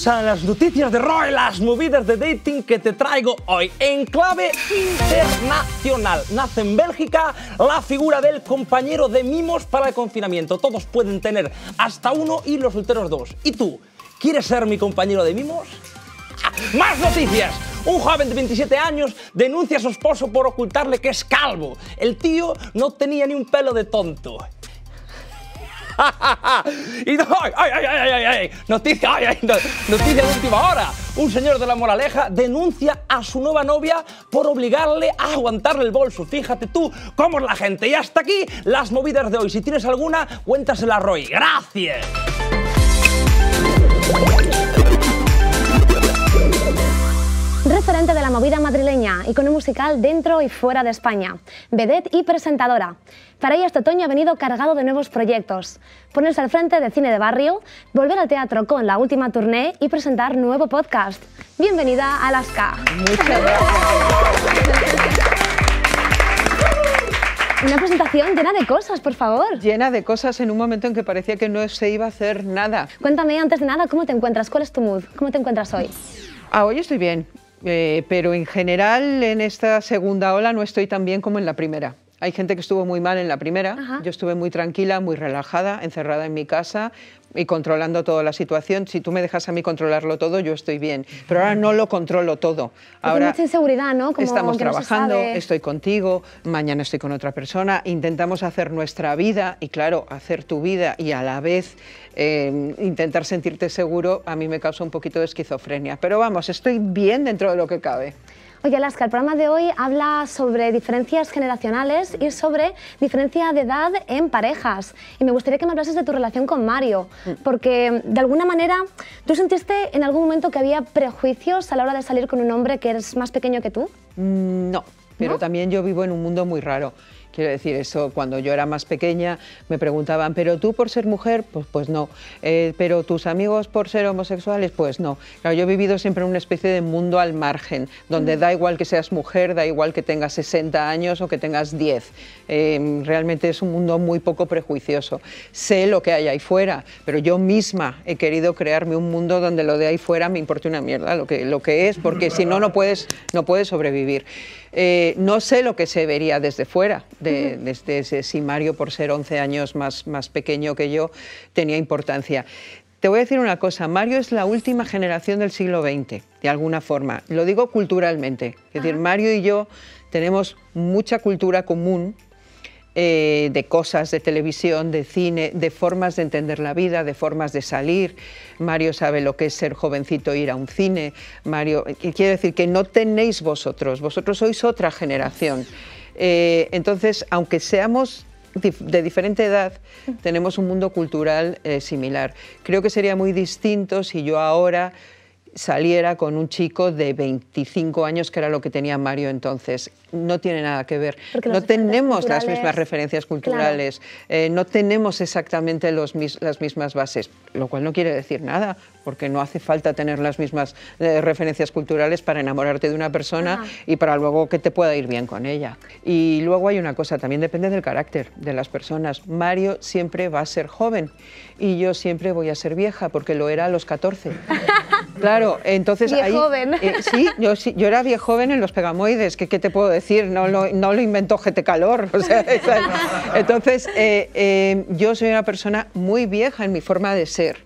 las noticias de Roy, las movidas de dating que te traigo hoy. En clave internacional. Nace en Bélgica la figura del compañero de mimos para el confinamiento. Todos pueden tener hasta uno y los solteros dos. ¿Y tú? ¿Quieres ser mi compañero de mimos? ¡Más noticias! Un joven de 27 años denuncia a su esposo por ocultarle que es calvo. El tío no tenía ni un pelo de tonto ja! ¡Ay, ay, ay, ay, ay, ay, noticia, ay, ay, noticia de última hora. Un señor de la Moraleja denuncia a su nueva novia por obligarle a aguantarle el bolso. Fíjate tú cómo es la gente. Y hasta aquí las movidas de hoy. Si tienes alguna, cuéntasela a Roy. Gracias. referente de la movida madrileña, y con un musical dentro y fuera de España, vedette y presentadora. Para ella este otoño ha venido cargado de nuevos proyectos. Ponerse al frente de cine de barrio, volver al teatro con la última tournée y presentar nuevo podcast. Bienvenida a Alaska. Muchas gracias. Una presentación llena de cosas, por favor. Llena de cosas en un momento en que parecía que no se iba a hacer nada. Cuéntame antes de nada, ¿cómo te encuentras? ¿Cuál es tu mood? ¿Cómo te encuentras hoy? Ah, hoy estoy bien. Eh, pero en general en esta segunda ola no estoy tan bien como en la primera. Hay gente que estuvo muy mal en la primera, yo estuve muy tranquila, muy relajada, encerrada en mi casa, y controlando toda la situación. Si tú me dejas a mí controlarlo todo, yo estoy bien. Pero ahora no lo controlo todo. Ahora mucha inseguridad, ¿no? estamos trabajando, estoy contigo, mañana estoy con otra persona, intentamos hacer nuestra vida y claro, hacer tu vida y a la vez eh, intentar sentirte seguro a mí me causa un poquito de esquizofrenia. Pero vamos, estoy bien dentro de lo que cabe. Oye, Alaska, el programa de hoy habla sobre diferencias generacionales y sobre diferencia de edad en parejas. Y me gustaría que me hablases de tu relación con Mario, porque de alguna manera tú sentiste en algún momento que había prejuicios a la hora de salir con un hombre que es más pequeño que tú. Mm, no, pero también yo vivo en un mundo muy raro. Quiero decir, eso cuando yo era más pequeña me preguntaban, pero tú por ser mujer, pues, pues no, eh, pero tus amigos por ser homosexuales, pues no. Claro, yo he vivido siempre en una especie de mundo al margen, donde mm. da igual que seas mujer, da igual que tengas 60 años o que tengas 10. Eh, realmente es un mundo muy poco prejuicioso. Sé lo que hay ahí fuera, pero yo misma he querido crearme un mundo donde lo de ahí fuera me importe una mierda lo que, lo que es, porque si no, no puedes, no puedes sobrevivir. Eh, no sé lo que se vería desde fuera, desde si Mario, por ser 11 años más, más pequeño que yo, tenía importancia. Te voy a decir una cosa, Mario es la última generación del siglo XX, de alguna forma. Lo digo culturalmente. Es decir, Mario y yo tenemos mucha cultura común, eh, de cosas, de televisión, de cine, de formas de entender la vida, de formas de salir. Mario sabe lo que es ser jovencito, e ir a un cine. Mario, quiere decir que no tenéis vosotros, vosotros sois otra generación. Eh, entonces, aunque seamos de diferente edad tenemos un mundo cultural eh, similar. Creo que sería muy distinto si yo ahora saliera con un chico de 25 años, que era lo que tenía Mario entonces. No tiene nada que ver. no tenemos las mismas referencias culturales, eh, no tenemos exactamente los, las mismas bases, lo cual no quiere decir nada, porque no hace falta tener las mismas eh, referencias culturales para enamorarte de una persona y para luego que te pueda ir bien con ella. Y luego hay una cosa, también depende del carácter de las personas. Mario siempre va a ser joven y yo siempre voy a ser vieja, porque lo era a los 14. Claro, entonces ahí... joven. Eh, sí, yo, yo era vieja joven en los pegamoides, que qué te puedo decir, no lo, no lo inventó GT Calor. entonces, eh, em, yo soy una persona muy vieja en mi forma de ser.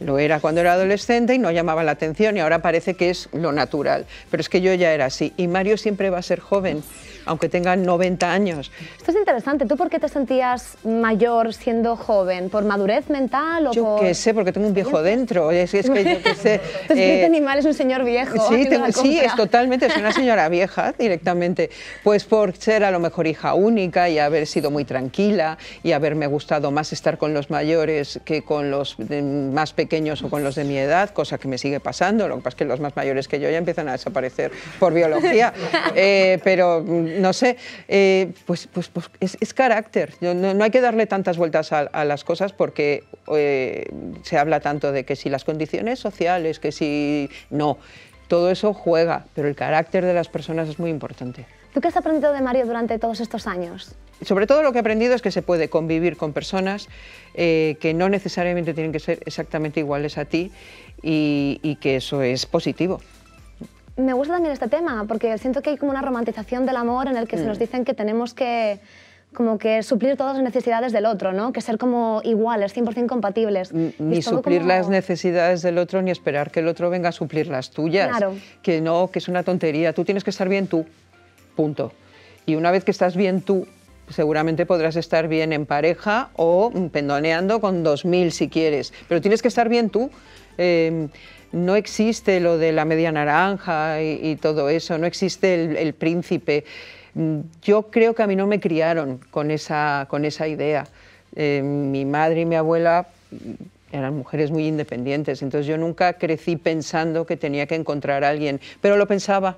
Lo era cuando era adolescente y no llamaba la atención y ahora parece que es lo natural. Pero es que yo ya era así. Y Mario siempre va a ser joven aunque tengan 90 años. Esto es interesante. ¿Tú por qué te sentías mayor siendo joven? ¿Por madurez mental o por...? Yo qué sé, porque tengo un viejo dentro. Es, que yo qué sé... Este eh, animal es un señor viejo. Sí, sí es totalmente, ...es una señora vieja directamente. Pues por ser a lo mejor hija única y haber sido muy tranquila y haberme gustado más estar con los mayores que con los más pequeños o con los de mi edad, cosa que me sigue pasando. Lo que pasa es que los más mayores que yo ya empiezan a desaparecer por biología. Eh, pero no sé, eh, pues, pues, pues, es, carácter. No, hay que darle tantas vueltas a, las cosas porque eh, se habla tanto de que si las condiciones sociales, que si no, todo eso juega, pero el carácter de las personas es muy importante. ¿Tú qué has aprendido de Mario durante todos estos años? Sobre todo lo que he aprendido es que se puede convivir con personas eh, que no necesariamente tienen que ser exactamente iguales a ti y que eso es positivo me gusta también este tema, porque siento que hay como una romantización del amor en el que se nos mm. dicen que tenemos que como que suplir todas las necesidades del otro, ¿no? Que ser como iguales, 100% compatibles. Ni suplir las necesidades del otro ni esperar que el otro venga a suplir las tuyas. Claro. Que no, que es una tontería. Tú tienes que estar bien tú. Punto. Y una vez que estás bien tú, seguramente podrás estar bien en pareja o mm, pendoneando con 2000 si quieres, pero tienes que estar bien tú. Em, no existe lo de la media naranja y, todo eso, no existe el, príncipe. Mm, yo creo que a mí no me criaron con esa, con esa idea. Eh, mi madre y mi abuela mm, eran mujeres muy independientes, entonces yo nunca crecí pensando que tenía que encontrar a alguien, pero lo pensaba,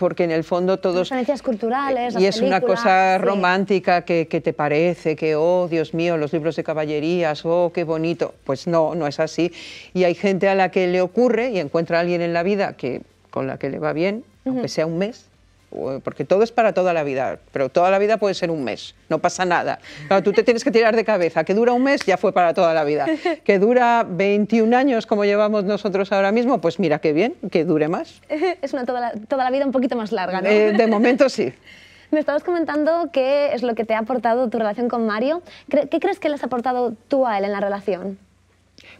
porque, en el fondo todos... culturales, Y es una cosa romántica que, te parece, que, oh, Dios mío, los libros de caballerías, oh, qué bonito. Pues no, no es así. Y hay gente a la que le ocurre y encuentra a alguien en la vida que, con la que le va bien, aunque sea un mes, eh, porque todo es para toda la vida, pero toda la vida puede ser un mes, no pasa nada. tú te tienes que tirar de cabeza, que dura un mes ya fue para toda la vida, que dura 21 años como llevamos nosotros ahora mismo, pues mira qué bien, que dure más. Es una toda la, vida un poquito más larga, ¿no? Eh, de momento sí. Me estabas comentando qué es lo que te ha aportado tu relación con Mario. ¿Qué crees que le has aportado tú a él en la relación?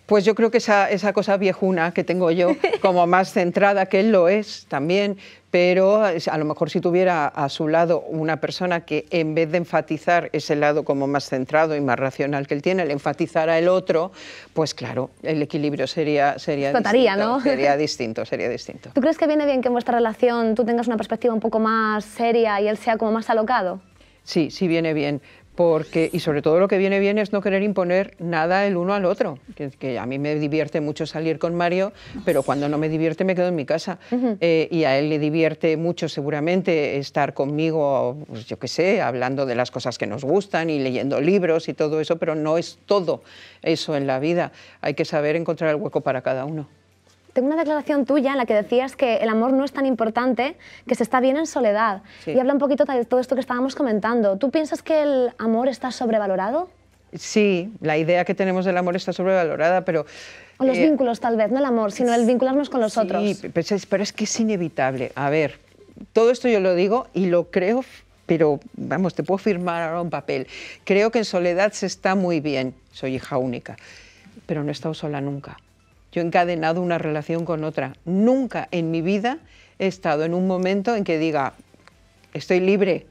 Pues yo creo que esa, esa, cosa viejuna que tengo yo, como más centrada que él lo es también, pero ah, a lo mejor si tuviera a su lado una persona que en vez de enfatizar ese lado como más centrado y más racional que él tiene, le enfatizara el otro, pues claro, el equilibrio sería, sería, ¿no? sería distinto. Sería distinto. ¿Tú crees que viene bien que en vuestra relación tú tengas una perspectiva un poco más seria y él sea como más alocado? Sí, sí viene bien, porque y sobre todo lo que viene bien es no querer imponer nada el uno al otro que, a mí me divierte mucho salir con Mario pero cuando no me divierte me quedo en mi casa eh, y a él le divierte mucho seguramente estar conmigo pues yo qué sé hablando de las cosas que nos gustan y leyendo libros y todo eso pero no es todo eso en la vida hay que saber encontrar el hueco para cada uno tengo una declaración tuya en la que decías que el amor no es tan importante, que se está bien en soledad. Y habla un poquito de todo esto que estábamos comentando. ¿Tú piensas que el amor está sobrevalorado? Sí, la idea que tenemos del amor está sobrevalorada, pero... O los eh, vínculos, tal vez, no el amor, sino el vincularnos con los otros. Sí, pues pero es que es inevitable. A ver, todo esto yo lo digo y lo creo, pero vamos, te puedo firmar ahora un papel. Creo que en soledad se está muy bien, soy hija única, pero no he estado sola nunca yo he encadenado una relación con otra. Nunca en mi vida he estado en un momento en que diga, estoy libre,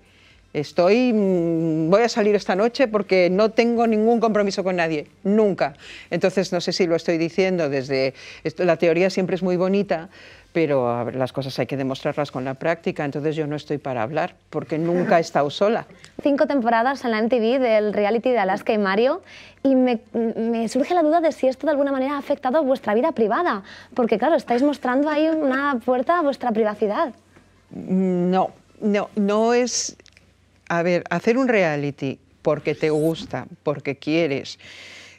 estoy, mm, voy a salir esta noche porque no tengo ningún compromiso con nadie, nunca. Entonces, no sé si lo estoy diciendo desde, la teoría siempre es muy bonita, pero las cosas hay que demostrarlas con la práctica, entonces yo no estoy para hablar, porque nunca he estado sola. Cinco temporadas en la MTV del reality de Alaska y Mario, y me, surge la duda de si esto de alguna manera ha afectado a vuestra vida privada, porque claro, estáis mostrando ahí una puerta a vuestra privacidad. No, no, no es... A ver, hacer un reality porque te gusta, porque quieres,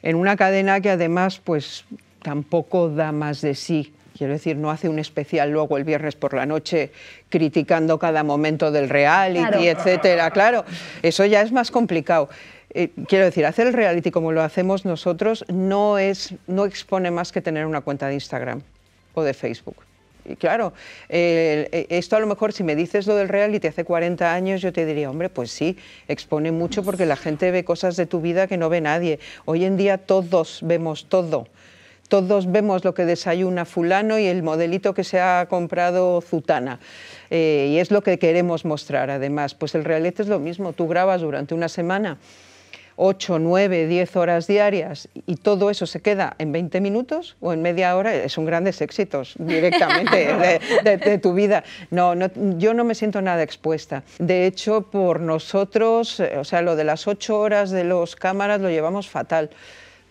en una cadena que además pues tampoco da más de sí Quiero decir, no hace un especial luego el viernes por la noche criticando cada momento del reality, etc etcétera. Claro, eso ya es más complicado. Eh, quiero decir, hacer el reality como lo hacemos nosotros no es no expone más que tener una cuenta de Instagram o de Facebook. Y claro, eh, eh, esto a lo mejor si me dices lo del reality hace 40 años, yo te diría, hombre, pues sí, expone mucho porque la gente ve cosas de tu vida que no ve nadie. Hoy en día todos vemos todo todos vemos lo que desayuna fulano y el modelito que se ha comprado Zutana. Eh, y es lo que queremos mostrar además. Pues el realete es lo mismo, tú grabas durante una semana ocho, nueve, 10 horas diarias y todo eso se queda en 20 minutos o en media hora, son grandes éxitos directamente de, tu vida. No, yo no me siento nada expuesta. De hecho, por nosotros, eh, o sea, lo de las ocho horas de los cámaras lo llevamos fatal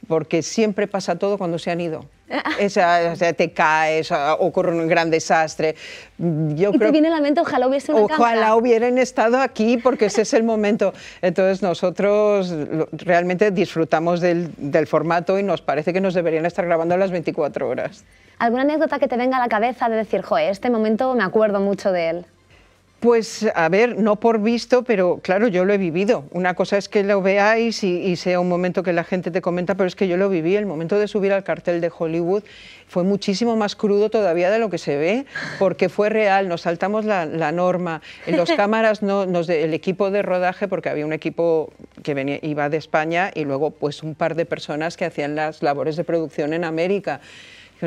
porque siempre pasa todo cuando se han ido. Esa, o sea, te caes, ocurre un gran desastre. Mm, yo y creo, te viene la mente, ojalá hubiese una Ojalá hubieran estado aquí, porque ese es el momento. Entonces, nosotros realmente disfrutamos del, del, formato y nos parece que nos deberían estar grabando las 24 horas. ¿Alguna anécdota que te venga a la cabeza de decir, joe, este momento me acuerdo mucho de él? Pues a ver, no por visto, pero claro, yo lo he vivido. Una cosa es que lo veáis y, sea un momento que la gente te comenta, pero es que yo lo viví. El momento de subir al cartel de Hollywood fue muchísimo más crudo todavía de lo que se ve, porque fue real, nos saltamos la, norma. En las cámaras, no, nos el equipo de rodaje, porque había un equipo que venía, iba de España y luego pues un par de personas que hacían las labores de producción en América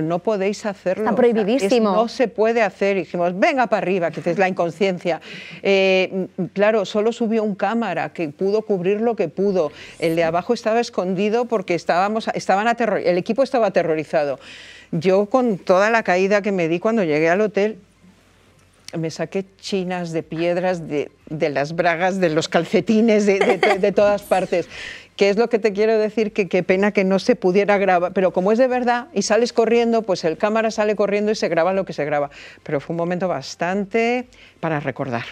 no podéis hacerlo. Está prohibidísimo. no se puede hacer. Y dijimos, venga para arriba, que es la inconsciencia. Eh, claro, solo subió un cámara que pudo cubrir lo que pudo. El de abajo estaba escondido porque estábamos, estaban el equipo estaba aterrorizado. Yo con toda la caída que me di cuando llegué al hotel, me saqué chinas de piedras de, las bragas, de los calcetines, de, de todas partes que es lo que te quiero decir, que qué pena que no se pudiera grabar, pero como es de verdad y sales corriendo, pues el cámara sale corriendo y se graba lo que se graba. Pero fue un momento bastante para recordar.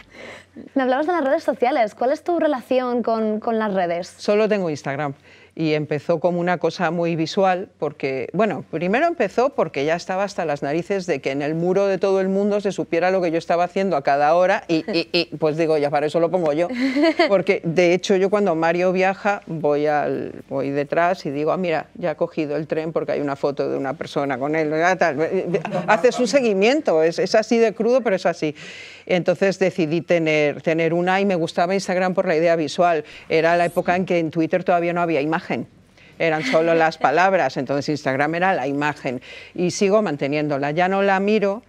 Me hablabas de las redes sociales, ¿cuál es tu relación con, con las redes? Solo tengo Instagram y empezó como una cosa muy visual, porque, bueno, primero empezó porque ya estaba hasta las narices de que en el muro de todo el mundo se supiera lo que yo estaba haciendo a cada hora y, y, pues digo, ya para eso lo pongo yo, porque de hecho yo cuando Mario viaja voy, al, voy detrás y digo, ah, mira, ya ha cogido el tren porque hay una foto de una persona con él, haces un seguimiento, es, es así de crudo, pero es así. Entonces decidí tener, tener una y me gustaba Instagram por la idea visual, era la época en que en Twitter todavía no había imagen eran solo las palabras, entonces Instagram era la imagen y sigo manteniéndola. Ya no la miro,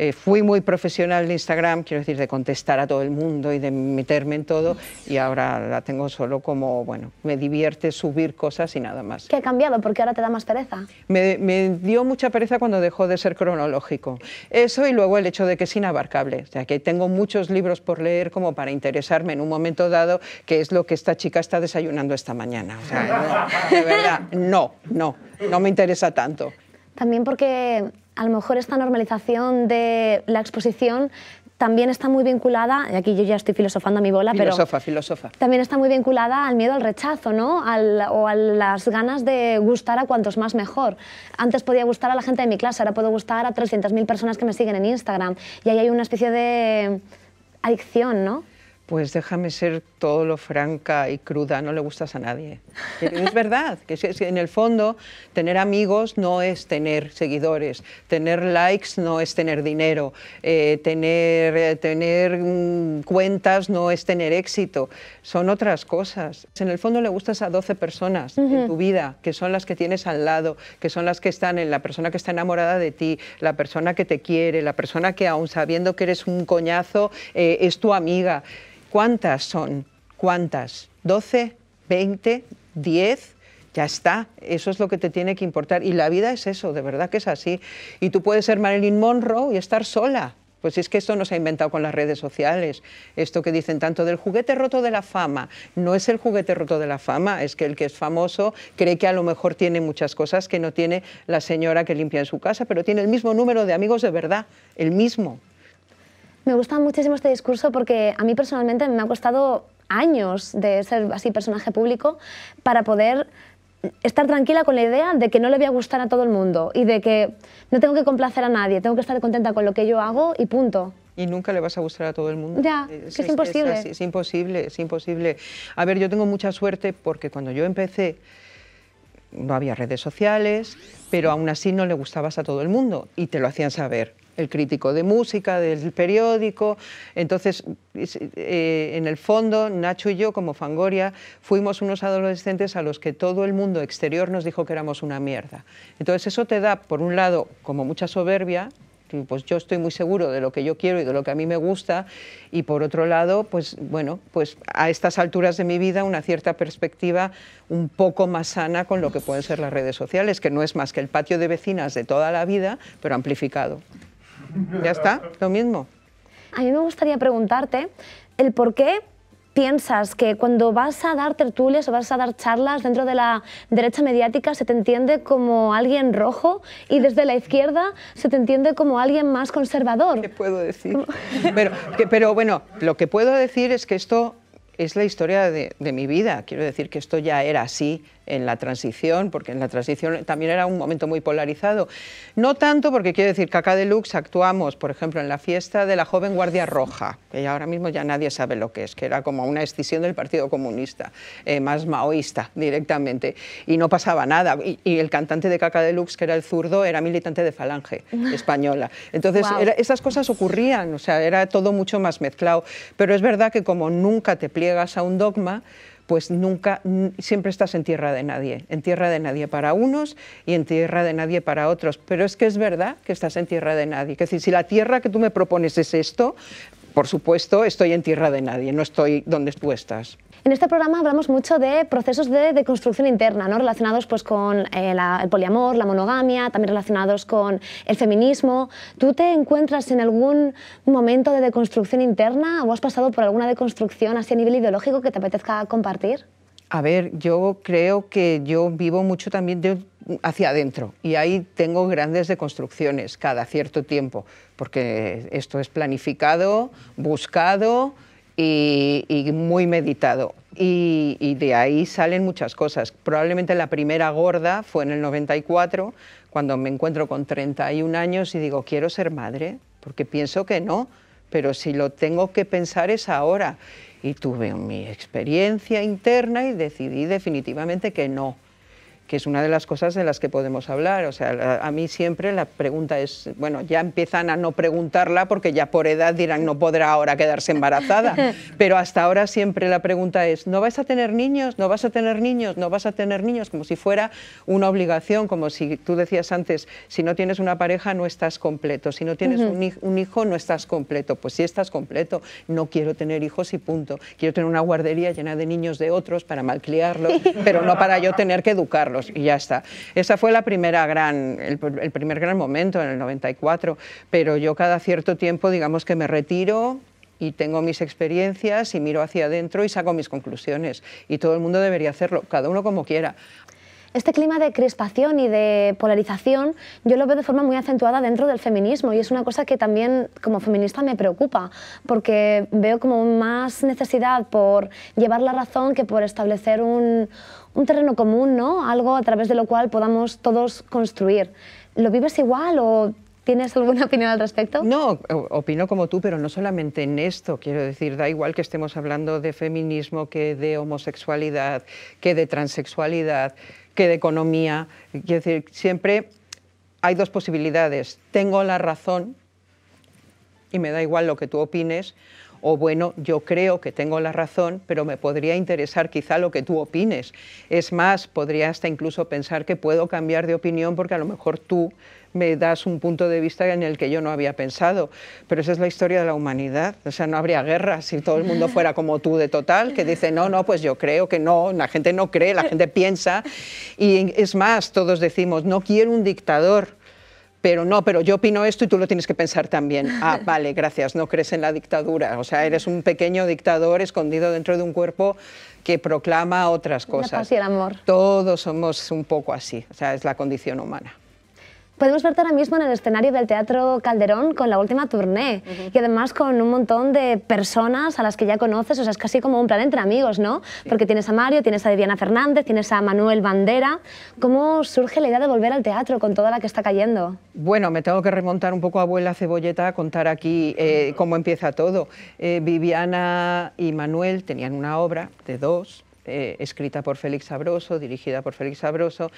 eh, fui muy profesional de Instagram, quiero decir, de contestar a todo el mundo y de meterme en todo, y ahora la tengo solo como, bueno, me divierte subir cosas y nada más. ¿Qué ha cambiado? ¿Por qué ahora te da más pereza? Me, me dio mucha pereza cuando dejó de ser cronológico. Eso y luego el hecho de que es inabarcable, o sea, que tengo muchos libros por leer como para interesarme en un momento dado, que es lo que esta chica está desayunando esta mañana. O sea, de verdad, no, no, no me interesa tanto. También porque a lo mejor esta normalización de la exposición también está muy vinculada, y aquí yo ya estoy filosofando a mi bola, pero... Filosofa, También está muy vinculada al miedo al rechazo, ¿no? o a las ganas de gustar a cuantos más mejor. Antes podía gustar a la gente de mi clase, ahora puedo gustar a 300.000 personas que me siguen en Instagram. Y ahí hay una especie de adicción, ¿no? Pues déjame ser todo lo franca y cruda no le gustas a nadie. Es verdad, que en el fondo tener amigos no es tener seguidores, tener likes no es tener dinero, eh, tener, eh, mm, cuentas no es tener éxito, son otras cosas. En el fondo le gustas a 12 personas en tu vida, que son las que tienes al lado, que son las que están en la persona que está enamorada de ti, la persona que te quiere, la persona que aun sabiendo que eres un coñazo eh, es tu amiga. ¿Cuántas son? ¿Cuántas? ¿12? ¿20? ¿10? Ya está, eso es lo que te tiene que importar. Y la vida es eso, de verdad que es así. Y tú puedes ser Marilyn Monroe y estar sola. Pues es que esto no se ha inventado con las redes sociales. Esto que dicen tanto del juguete roto de la fama. No es el juguete roto de la fama, es que el que es famoso cree que a lo mejor tiene muchas cosas que no tiene la señora que limpia en su casa, pero tiene el mismo número de amigos de verdad, el mismo. Me gusta muchísimo este discurso porque a mí personalmente me ha costado años de ser así personaje público para poder estar tranquila con la idea de que no le voy a gustar a todo el mundo y de que no tengo que complacer a nadie, tengo que estar contenta con lo que yo hago y punto. Y nunca le vas a gustar a todo el mundo. Ya, es, imposible. Es, es imposible, es imposible. A ver, yo tengo mucha suerte porque cuando yo empecé no había redes sociales, pero aún así no le gustabas a todo el mundo y te lo hacían saber el crítico de música del periódico. Entonces, eh, en el fondo, Nacho y yo, como Fangoria, fuimos unos adolescentes a los que todo el mundo exterior nos dijo que éramos una mierda. Entonces, eso te da, por un lado, como mucha soberbia, pues yo estoy muy seguro de lo que yo quiero y de lo que a mí me gusta y por otro lado pues bueno pues a estas alturas de mi vida una cierta perspectiva un poco más sana con lo que pueden ser las redes sociales que no es más que el patio de vecinas de toda la vida pero amplificado ya está, lo mismo. A mí me gustaría preguntarte el por qué piensas que cuando vas a dar tertulias o vas a dar charlas dentro de la derecha mediática se te entiende como alguien rojo y desde la izquierda se te entiende como alguien más conservador? ¿Qué puedo decir? pero, bueno, lo que puedo decir es que esto es la historia de, de mi vida. Quiero decir que esto ya era así en la transición, porque en la transición también era un momento muy polarizado. No tanto porque quiero decir que acá Lux actuamos, por ejemplo, en la fiesta de la joven Guardia Roja, que ahora mismo ya nadie sabe lo que es, que era como una escisión del Partido Comunista, eh, más maoísta directamente, y no pasaba nada. Y, el cantante de Caca Lux, que era el zurdo, era militante de Falange española. Entonces, esas cosas ocurrían, o sea, era todo mucho más mezclado. Pero es verdad que como nunca te pliegas a un dogma, pues nunca, siempre estás en tierra de nadie, en tierra de nadie para unos y en tierra de nadie para otros. Pero es que es verdad que estás en tierra de nadie. Es decir, si la tierra que tú me propones es esto, por supuesto, estoy en tierra de nadie, no estoy donde tú estás. En este programa hablamos mucho de procesos de deconstrucción interna, ¿no? relacionados pues, con eh, el poliamor, la monogamia, también relacionados con el feminismo. ¿Tú te encuentras en algún momento de deconstrucción interna o has pasado por alguna deconstrucción así a nivel ideológico que te apetezca compartir? A ver, yo creo que yo vivo mucho también hacia adentro y ahí tengo grandes deconstrucciones cada cierto tiempo, porque esto es planificado, buscado y, muy meditado. Y, y, de ahí salen muchas cosas. Probablemente la primera gorda fue en el 94, cuando me encuentro con 31 años y digo, quiero ser madre, porque pienso que no, pero si lo tengo que pensar es ahora. Y tuve mi experiencia interna y decidí definitivamente que no que es una de las cosas de las que podemos hablar. O sea, a, mí siempre la pregunta es, bueno, ya empiezan a no preguntarla porque ya por edad dirán no podrá ahora quedarse embarazada, pero hasta ahora siempre la pregunta es, ¿no vas a tener niños? ¿No vas a tener niños? ¿No vas a tener niños? Como si fuera una obligación, como si tú decías antes, si no tienes una pareja no estás completo, si no tienes un, hijo no estás completo, pues sí estás completo, no quiero tener hijos y punto, quiero tener una guardería llena de niños de otros para malcriarlos, pero no para yo tener que educarlos y ya está. Esa fue la primera gran, el, el primer gran momento en el 94, pero yo cada cierto tiempo digamos que me retiro, y tengo mis experiencias y miro hacia adentro y saco mis conclusiones. Y todo el mundo debería hacerlo, cada uno como quiera. Este clima de crispación y de polarización yo lo veo de forma muy acentuada dentro del feminismo y es una cosa que también como feminista me preocupa porque veo como más necesidad por llevar la razón que por establecer un, un terreno común, ¿no? Algo a través de lo cual podamos todos construir. ¿Lo vives igual o ¿Tienes alguna opinión al respecto? No, opino como tú, pero no solamente en esto. Quiero decir, da igual que estemos hablando de feminismo, que de homosexualidad, que de transexualidad, que de economía. Quiero decir, siempre hay dos posibilidades. Tengo la razón y me da igual lo que tú opines, o bueno, yo creo que tengo la razón, pero me podría interesar quizá lo que tú opines. Es más, podría hasta incluso pensar que puedo cambiar de opinión porque a lo mejor tú me das un punto de vista en el que yo no había pensado. Pero esa es la historia de la humanidad. O sea, no habría guerra si todo el mundo fuera como tú de total, que dice, no, no, pues yo creo que no, la gente no cree, la gente piensa. Y es más, todos decimos, no quiero un dictador pero no, pero yo opino esto y tú lo tienes que pensar también. Ah, vale, gracias, no crees en la dictadura. O sea, eres un pequeño dictador escondido dentro de un cuerpo que proclama otras cosas. La y el amor. Todos somos un poco así, o sea, es la condición humana podemos verte ahora mismo en el escenario del Teatro Calderón con la última tournée y además con un montón de personas a las que ya conoces, o sea, es casi como un plan entre amigos, ¿no? Porque tienes a Mario, tienes a Viviana Fernández, tienes a Manuel Bandera. ¿Cómo surge la idea de volver al teatro con toda la que está cayendo? Bueno, me tengo que remontar un poco a abuela Cebolleta a contar aquí eh, cómo empieza todo. Eh, Viviana y Manuel tenían una obra de dos, eh, escrita por Félix Sabroso, dirigida por Félix Sabroso,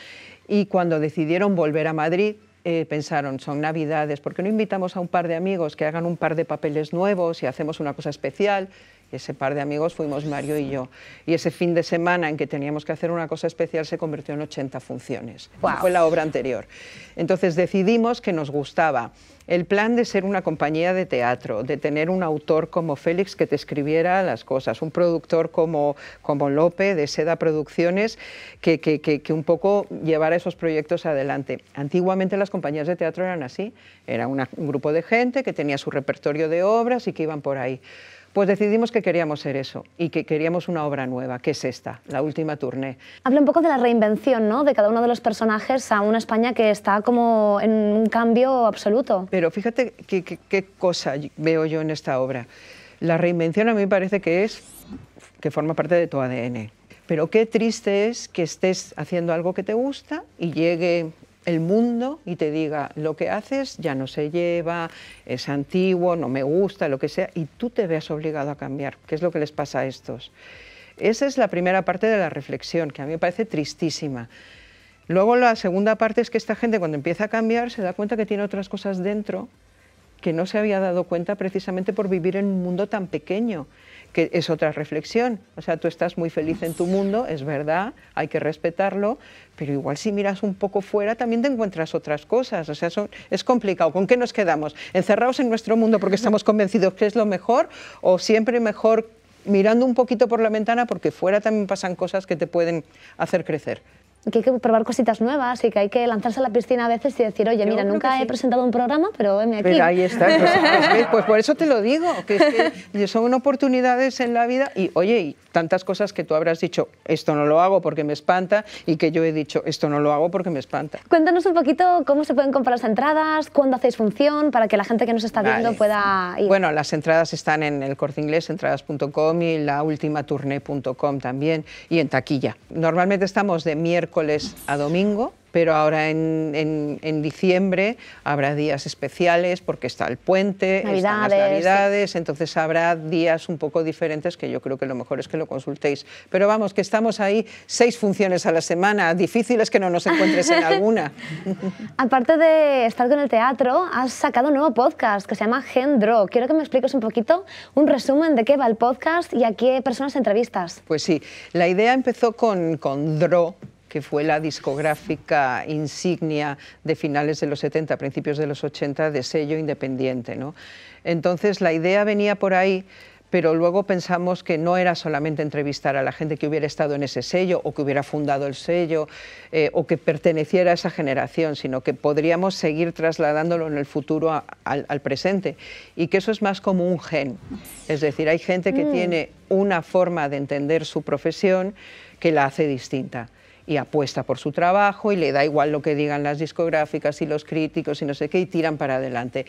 y cuando decidieron volver a Madrid, eh, pensaron, son navidades, ¿por qué no invitamos a un par de amigos que hagan un par de papeles nuevos y hacemos una cosa especial? ese par de amigos fuimos Mario y yo. Y ese fin de semana en que teníamos que hacer una cosa especial se convirtió en 80 funciones. Fue la obra anterior. Entonces decidimos que nos gustaba el plan de ser una compañía de teatro, de tener un autor como Félix que te escribiera las cosas, un productor como, como Lope de Seda Producciones que, un poco llevara esos proyectos adelante. Antiguamente las compañías de teatro eran así, era un grupo de gente que tenía su repertorio de obras y que iban por ahí. Pues decidimos que queríamos ser eso y que queríamos una obra nueva, que es esta, la última tournée. Habla un poco de la reinvención, ¿no? De cada uno de los personajes a una España que está como en un cambio absoluto. Pero fíjate qué cosa veo yo en esta obra. La reinvención a mí me parece que es que forma parte de tu ADN. Pero qué triste es que estés haciendo algo que te gusta y llegue el mundo y te diga lo que haces ya no se lleva, es antiguo, no me gusta, lo que sea, y tú te veas obligado a cambiar, ¿qué es lo que les pasa a estos. Esa es la primera parte de la reflexión, que a mí me parece tristísima. Luego la segunda parte es que esta gente cuando empieza a cambiar se da cuenta que tiene otras cosas dentro que no se había dado cuenta precisamente por vivir en un mundo tan pequeño que es otra reflexión. O sea, tú estás muy feliz en tu mundo, es verdad, hay que respetarlo, pero igual si miras un poco fuera también te encuentras otras cosas. O sea, es complicado. ¿Con qué nos quedamos? ¿Encerrados en nuestro mundo porque estamos convencidos que es lo mejor o siempre mejor mirando un poquito por la ventana porque fuera también pasan cosas que te pueden hacer crecer? que hay que probar cositas nuevas y que hay que lanzarse a la piscina a veces y decir, oye, mira, nunca he presentado un programa, pero venme aquí. Pero ahí está. Pues, por eso te lo digo, que, son oportunidades en la vida y, oye, y tantas cosas que tú habrás dicho, esto no lo hago porque me espanta y que yo he dicho, esto no lo hago porque me espanta. Cuéntanos un poquito cómo se pueden comprar las entradas, cuándo hacéis función, para que la gente que nos está viendo pueda ir. Bueno, las entradas están en el corte inglés, entradas.com y la también y en taquilla. Normalmente estamos de miércoles a domingo, pero ahora en, en, en diciembre habrá días especiales porque está el puente, están las navidades, entonces habrá días un poco diferentes que yo creo que lo mejor es que lo consultéis. Pero vamos, que estamos ahí seis funciones a la semana, difícil es que no nos encuentres en alguna. Aparte de estar con el teatro, has sacado un nuevo podcast que se llama Gendro. Quiero que me expliques un poquito un resumen de qué va el podcast y a qué personas entrevistas. Pues sí, la idea empezó con, con Dro, que fue la discográfica insignia de finales de los 70, principios de los 80, de sello independiente. Entonces la idea venía por ahí pero luego pensamos que no era solamente entrevistar a la gente que hubiera estado en ese sello o que hubiera fundado el sello eh, o que perteneciera a esa generación, sino que podríamos seguir trasladándolo en el futuro al, presente y que eso es más como un gen. Es decir, hay gente que mm. tiene una forma de entender su profesión que la hace distinta y apuesta por su trabajo y le da igual lo que digan las discográficas y los críticos y no sé qué y tiran para adelante.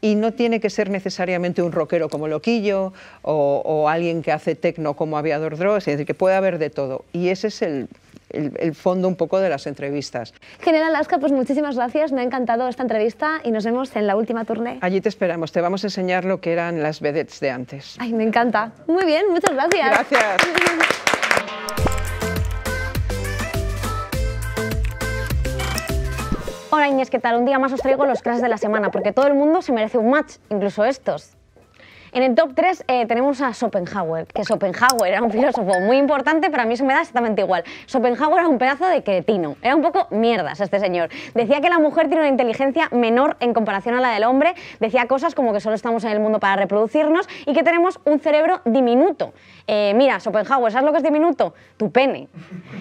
Y no tiene que ser necesariamente un rockero como Loquillo o, alguien que hace tecno como Aviador Dross, es decir, que puede haber de todo. Y ese es el, el, fondo un poco de las entrevistas. General Alaska, pues muchísimas gracias, me ha encantado esta entrevista y nos vemos en la última tournée. Allí te esperamos, te vamos a enseñar lo que eran las vedettes de antes. Ay, me encanta. Muy bien, muchas gracias. Gracias. Ahora, Inés, ¿qué tal? Un día más os traigo los crashes de la semana, porque todo el mundo se merece un match, incluso estos. En el top 3 eh, tenemos a Schopenhauer, que Schopenhauer era un filósofo muy importante, pero a mí eso me da exactamente igual. Schopenhauer era un pedazo de cretino, era un poco mierdas este señor. Decía que la mujer tiene una inteligencia menor en comparación a la del hombre, decía cosas como que solo estamos en el mundo para reproducirnos y que tenemos un cerebro diminuto. Eh, mira, Schopenhauer, ¿sabes lo que es diminuto? Tu pene.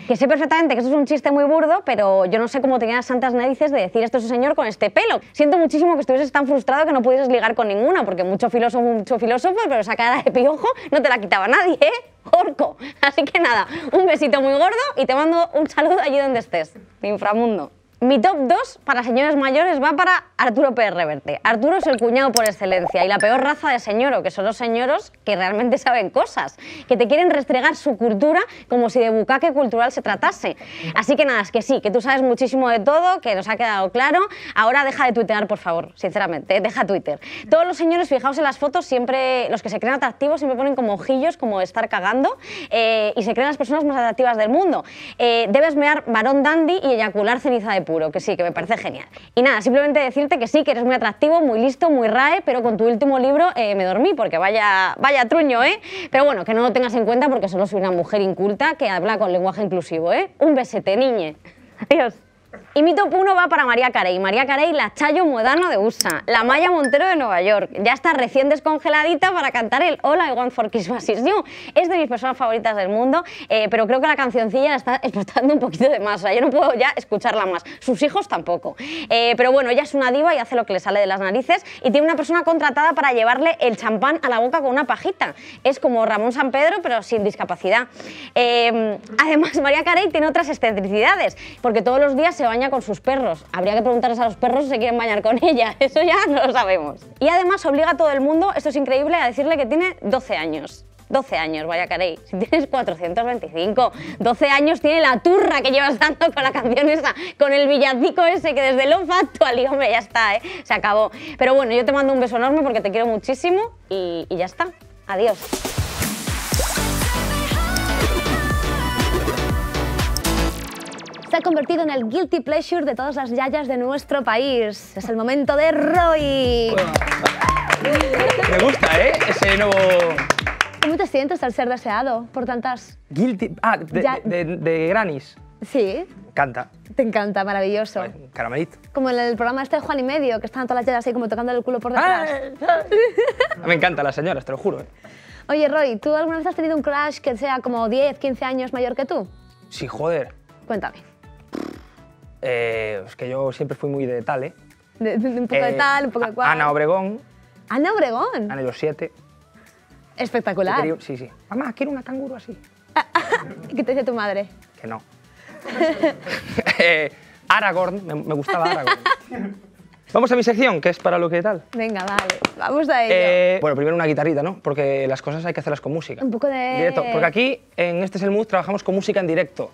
Que sé perfectamente que eso es un chiste muy burdo, pero yo no sé cómo tenía las santas narices de decir esto a señor con este pelo. Siento muchísimo que estuvieses tan frustrado que no pudieses ligar con ninguna, porque mucho filósofo, mucho filósofo filósofo, pero esa cara de piojo no te la quitaba nadie, ¿eh? Orco. Así que nada, un besito muy gordo y te mando un saludo allí donde estés, inframundo. Mi top 2 para señores mayores va para Arturo Pérez Reverte. Arturo es el cuñado por excelencia y la peor raza de señoro, que son los señoros que realmente saben cosas, que te quieren restregar su cultura como si de bucaque cultural se tratase. Así que nada, es que sí, que tú sabes muchísimo de todo, que nos ha quedado claro. Ahora deja de tuitear, por favor, sinceramente, eh, deja Twitter. Todos los señores, fijaos en las fotos, siempre los que se creen atractivos siempre ponen como ojillos, como estar cagando, eh, y se creen las personas más atractivas del mundo. Eh, debes mear varón dandy y eyacular ceniza de puro que sí, que me parece genial. Y nada, simplemente decirte que sí, que eres muy atractivo, muy listo, muy rae, pero con tu último libro eh, me dormí, porque vaya, vaya truño, ¿eh? Pero bueno, que no lo tengas en cuenta porque solo soy una mujer inculta que habla con lenguaje inclusivo, ¿eh? Un besete, niñe. Adiós. Y mi top 1 va para María Carey. María Carey, la Chayo Modano de USA, la Maya Montero de Nueva York. Ya está recién descongeladita para cantar el Hola I Want for Christmas is Es de mis personas favoritas del mundo, eh, pero creo que la cancioncilla la está explotando un poquito de más. O yo no puedo ya escucharla más. Sus hijos tampoco. Eh, pero bueno, ella es una diva y hace lo que le sale de las narices y tiene una persona contratada para llevarle el champán a la boca con una pajita. Es como Ramón San Pedro, pero sin discapacidad. Eh, además, María Carey tiene otras excentricidades, porque todos los días se baña con sus perros. Habría que preguntarles a los perros si se quieren bañar con ella. Eso ya no lo sabemos. Y además obliga a todo el mundo, esto es increíble, a decirle que tiene 12 años. 12 años, vaya caray. Si tienes 425, 12 años tiene la turra que llevas dando con la canción esa, con el villancico ese que desde lo factual, y hombre, ya está, ¿eh? se acabó. Pero bueno, yo te mando un beso enorme porque te quiero muchísimo y ya está. Adiós. ha convertido en el guilty pleasure de todas las yayas de nuestro país. Es el momento de Roy. Me gusta, ¿eh? Ese nuevo... ¿Cómo te sientes al ser deseado por tantas...? Guilty... Ah, de, Granis. Sí. Canta. Te encanta, maravilloso. Pues, Caramelit. Como en el programa este de Juan y Medio, que están todas las yayas ahí como tocando el culo por detrás. Ah, me encanta la señora, te lo juro. ¿eh? Oye, Roy, ¿tú alguna vez has tenido un crush que sea como 10, 15 años mayor que tú? Sí, joder. Cuéntame. Eh, es que yo siempre fui muy de tal, ¿eh? un poco de eh, tal, un poco de cual. Ana Obregón. Ana Obregón. Ana los siete. Espectacular. sí, sí. Mamá, quiero una canguro así. Ah, ah, ¿Qué te dice tu madre? Que no. Eh, Aragorn, me, gustaba Aragorn. Vamos a mi sección, que es para lo que tal. Venga, vale, vamos a ello. bueno, primero una guitarrita, ¿no? Porque las cosas hay que hacerlas con música. Un poco de... Directo, porque aquí, en Este es el Mood, trabajamos con música en directo.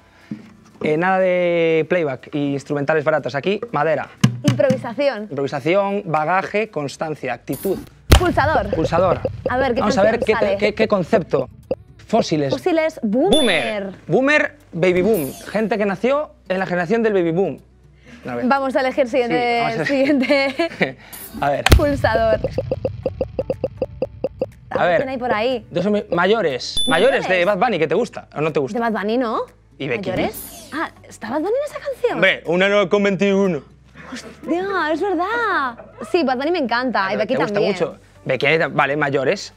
Eh, nada de playback y instrumentales baratos Aquí, madera. Improvisación. Improvisación, bagaje, constancia, actitud. Pulsador. Pulsador. A ver, Vamos a ver qué, concepto. Fósiles. Fósiles, boomer. boomer. baby boom. Gente que nació en la generación del baby boom. Vamos a elegir siguiente. siguiente. a ver. Pulsador. A, ver. hay por ahí? mayores. mayores. de Bad Bunny, que te gusta o no te gusta. De Bad Bunny, ¿no? ¿Y mayores? Ah, ¿estaba Dani en esa canción? Ve, una no con 21. Hostia, es verdad. Sí, Bad Dani me encanta. Me y Becky gusta mucho. Becky, eh, vale, mayores.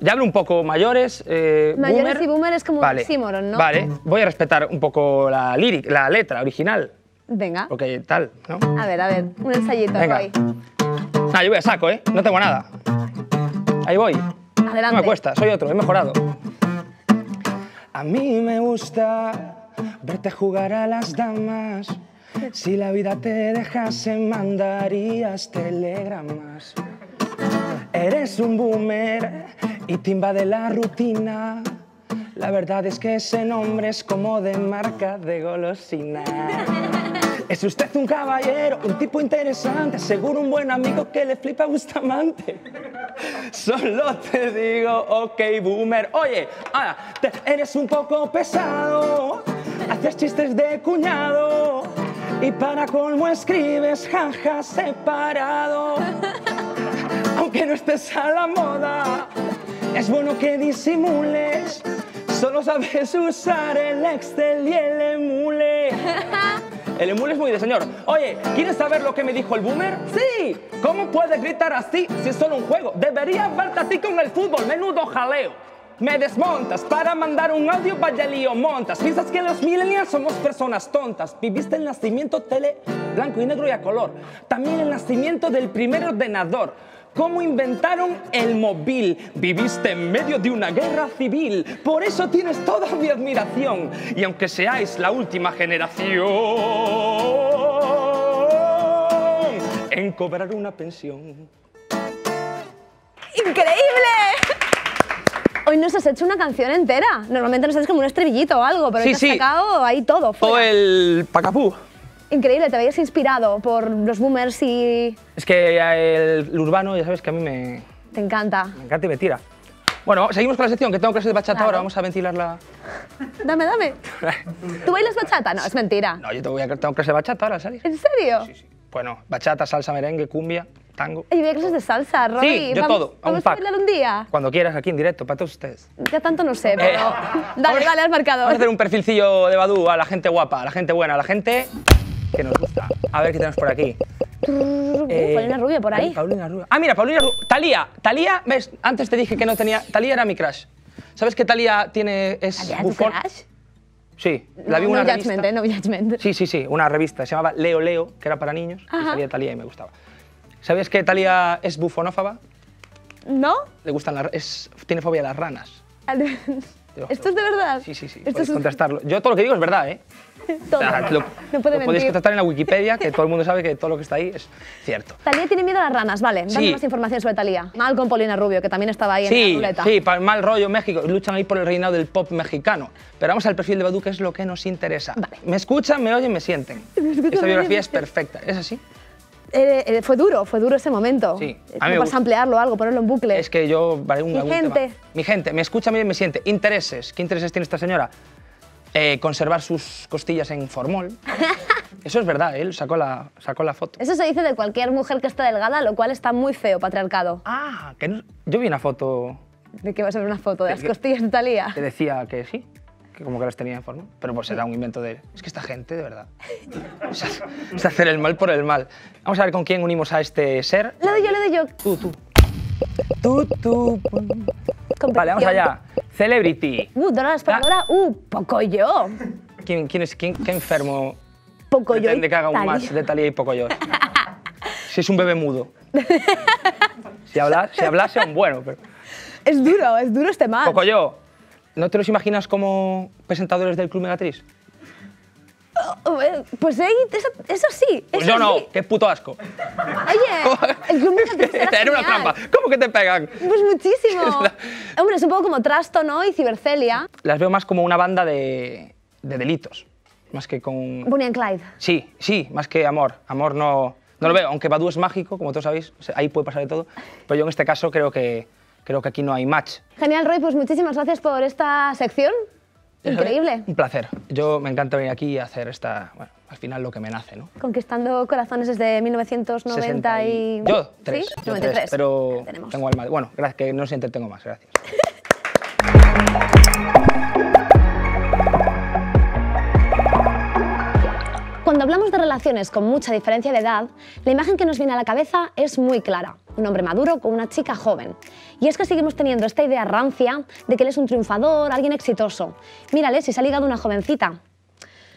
Ya hablo un poco mayores, eh, Mayores y boomer es como un símoron, ¿no? Vale, voy a respetar un poco la lyric, la letra original. Venga. Ok, tal, ¿no? A ver, a ver, un ensayito. Venga. Voy. Ah, yo voy a saco, ¿eh? No tengo nada. Ahí voy. Adelante. No me cuesta, soy otro, he mejorado. A mí me gusta te a jugar a las damas. Si la vida te dejase, mandarías telegramas. Eres un boomer y timba de la rutina. La verdad es que ese nombre es como de marca de golosina. Es usted un caballero, un tipo interesante, seguro un buen amigo que le flipa a Bustamante. Solo te digo, ok, boomer. Oye, eres un poco pesado haces chistes de cuñado y para colmo escribes jaja separado. Aunque no estés a la moda, es bueno que disimules. Solo sabes usar el Excel y el emule. El emule es muy de señor. Oye, ¿quieres saber lo que me dijo el boomer? ¡Sí! ¿Cómo puedes gritar así si es solo un juego? Debería falta a ti con el fútbol, menudo jaleo me desmontas para mandar un audio, vaya lío montas. Piensas que los millennials somos personas tontas. Viviste el nacimiento tele blanco y negro y a color. También el nacimiento del primer ordenador. Cómo inventaron el móvil. Viviste en medio de una guerra civil. Por eso tienes toda mi admiración. Y aunque seáis la última generación en cobrar una pensión. ¡Increíble! Hoy nos has hecho una canción entera. Normalmente nos haces como un estribillito o algo, pero sí, hoy te has ahí todo. O el pacapú. Increíble, te habías inspirado por los boomers y... Es que el, urbano, ya sabes que a mí me... Te encanta. Me encanta y me tira. Bueno, seguimos con la sección, que tengo clase de bachata ahora, vamos a ventilarla. Dame, dame. ¿Tú bailas bachata? No, es mentira. No, yo tengo, clase de bachata ahora, ¿sabes? ¿En serio? Sí, sí. Bueno, bachata, salsa, merengue, cumbia. Y ve clases de salsa, Rory. Sí, yo todo, ¿Vamos a un día? Cuando quieras, aquí en directo, para todos ustedes. Ya tanto no sé, pero... Eh, dale, dale al marcador. Vamos a hacer un perfilcillo de Badú a la gente guapa, a la gente buena, a la gente que nos gusta. A ver qué tenemos por aquí. Eh, Paulina Rubio, por ahí. Paulina Rubio. Ah, mira, Paulina Rubio. Talía. Talía, ves, antes te dije que no tenía... Talía era mi crush. ¿Sabes qué Talía tiene... Es ¿Talía Sí, la vi en una no revista. Eh, judgment, eh, Sí, sí, sí, una revista. Se llamaba Leo Leo, que era para niños. Y salía Talía y me gustaba. ¿Sabías que Talia es bufonófaba? ¿No? Le gustan las... tiene fobia a las ranas. Ah, ¿Esto es de verdad? Sí, sí, sí. ¿Esto es... contestarlo. Yo todo lo que digo es verdad, ¿eh? todo. no podéis contestar en la Wikipedia, que todo el mundo sabe que todo lo que está ahí es cierto. Talía tiene miedo a las ranas, vale. Dame más información sobre Talía. Mal con Polina Rubio, que también estaba ahí sí, en la Sí, mal rollo México. Luchan ahí por el reinado del pop mexicano. Pero vamos al perfil de Badu, que es lo que nos interesa. Vale. Me escuchan, me oyen, me sienten. Esta biografía es perfecta. ¿Es así? Eh, eh, fue duro, fue duro ese momento. Sí. Eh, a vas a ampliarlo algo, ponerlo en bucle. Es que yo... Mi gente. Mi gente, me escucha, me, me siente. Intereses. ¿Qué intereses tiene esta señora? conservar sus costillas en formol. Eso es verdad, él sacó la, sacó la foto. Eso se dice de cualquier mujer que está delgada, lo cual está muy feo, patriarcado. Ah, que yo vi una foto... ¿De qué va a ser una foto? ¿De las costillas de Talía? Te decía que sí como que las tenía en forma. Pero pues era un invento de él. Es que esta gente, de verdad, es, es hacer el mal por el mal. Vamos a ver con quién unimos a este ser. Lo de yo, lo de yo. Tú, tú. Tú, tú. Vale, vamos allá. Celebrity. Uh, Dora para ahora? Uh, Pocoyo. ¿Quién, quién es, quién, qué enfermo Pocoyo pretende que haga un más de Talía y yo si es un bebé mudo. si, hablas, si hablase, un bueno. Pero... Es duro, es duro este poco yo ¿No te los imaginas como presentadores del Club Megatriz? Oh, eh, pues eh, eso, sí. Pues yo no, qué puto asco. Oye, el Club Megatriz era, era una trampa. ¿Cómo que te pegan? Pues muchísimo. Hombre, es un poco como Trasto, ¿no? Y Cibercelia. Las veo más como una banda de, de delitos, más que con... Bonnie and Clyde. Sí, sí, más que amor. Amor no, no lo veo, aunque Badu es mágico, como todos sabéis, ahí puede pasar de todo, pero yo en este caso creo que creo que aquí no hay match. Genial, Roy, pues muchísimas gracias por esta sección. Increíble. Un placer. Yo me encanta venir aquí y hacer esta, bueno, al final lo que me nace, ¿no? Conquistando corazones desde 1990 y... Yo, tres. ¿Sí? Yo 93. pero tengo alma. Bueno, gracias, que no se entretengo más, gracias. Cuando hablamos de relaciones con mucha diferencia de edad, la imagen que nos viene a la cabeza es muy clara. Un hombre maduro con una chica joven. Y es que seguimos teniendo esta idea rancia de que él es un triunfador, alguien exitoso. Mírale si se ha ligado una jovencita.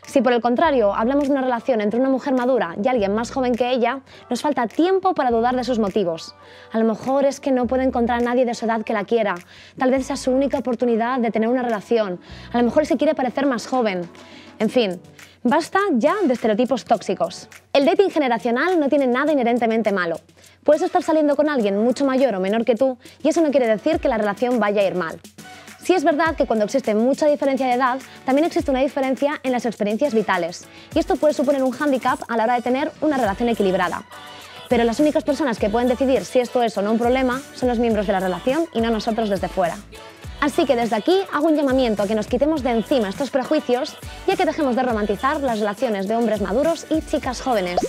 Si por el contrario hablamos de una relación entre una mujer madura y alguien más joven que ella, nos falta tiempo para dudar de sus motivos. A lo mejor es que no puede encontrar a nadie de su edad que la quiera. Tal vez sea su única oportunidad de tener una relación. A lo mejor se quiere parecer más joven. En fin, basta ya de estereotipos tóxicos. El dating generacional no tiene nada inherentemente malo. Puedes estar saliendo con alguien mucho mayor o menor que tú y eso no quiere decir que la relación vaya a ir mal. Sí es verdad que cuando existe mucha diferencia de edad, también existe una diferencia en las experiencias vitales y esto puede suponer un handicap a la hora de tener una relación equilibrada. Pero las únicas personas que pueden decidir si esto es o no un problema son los miembros de la relación y no nosotros desde fuera. Así que desde aquí hago un llamamiento a que nos quitemos de encima estos prejuicios y a que dejemos de romantizar las relaciones de hombres maduros y chicas jóvenes.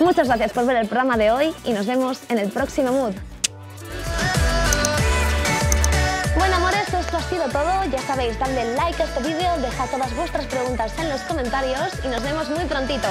Muchas gracias por ver el programa de hoy y nos vemos en el próximo Mood. Bueno, amores, esto ha sido todo. Ya sabéis, dadle like a este vídeo, dejad todas vuestras preguntas en los comentarios y nos vemos muy prontito.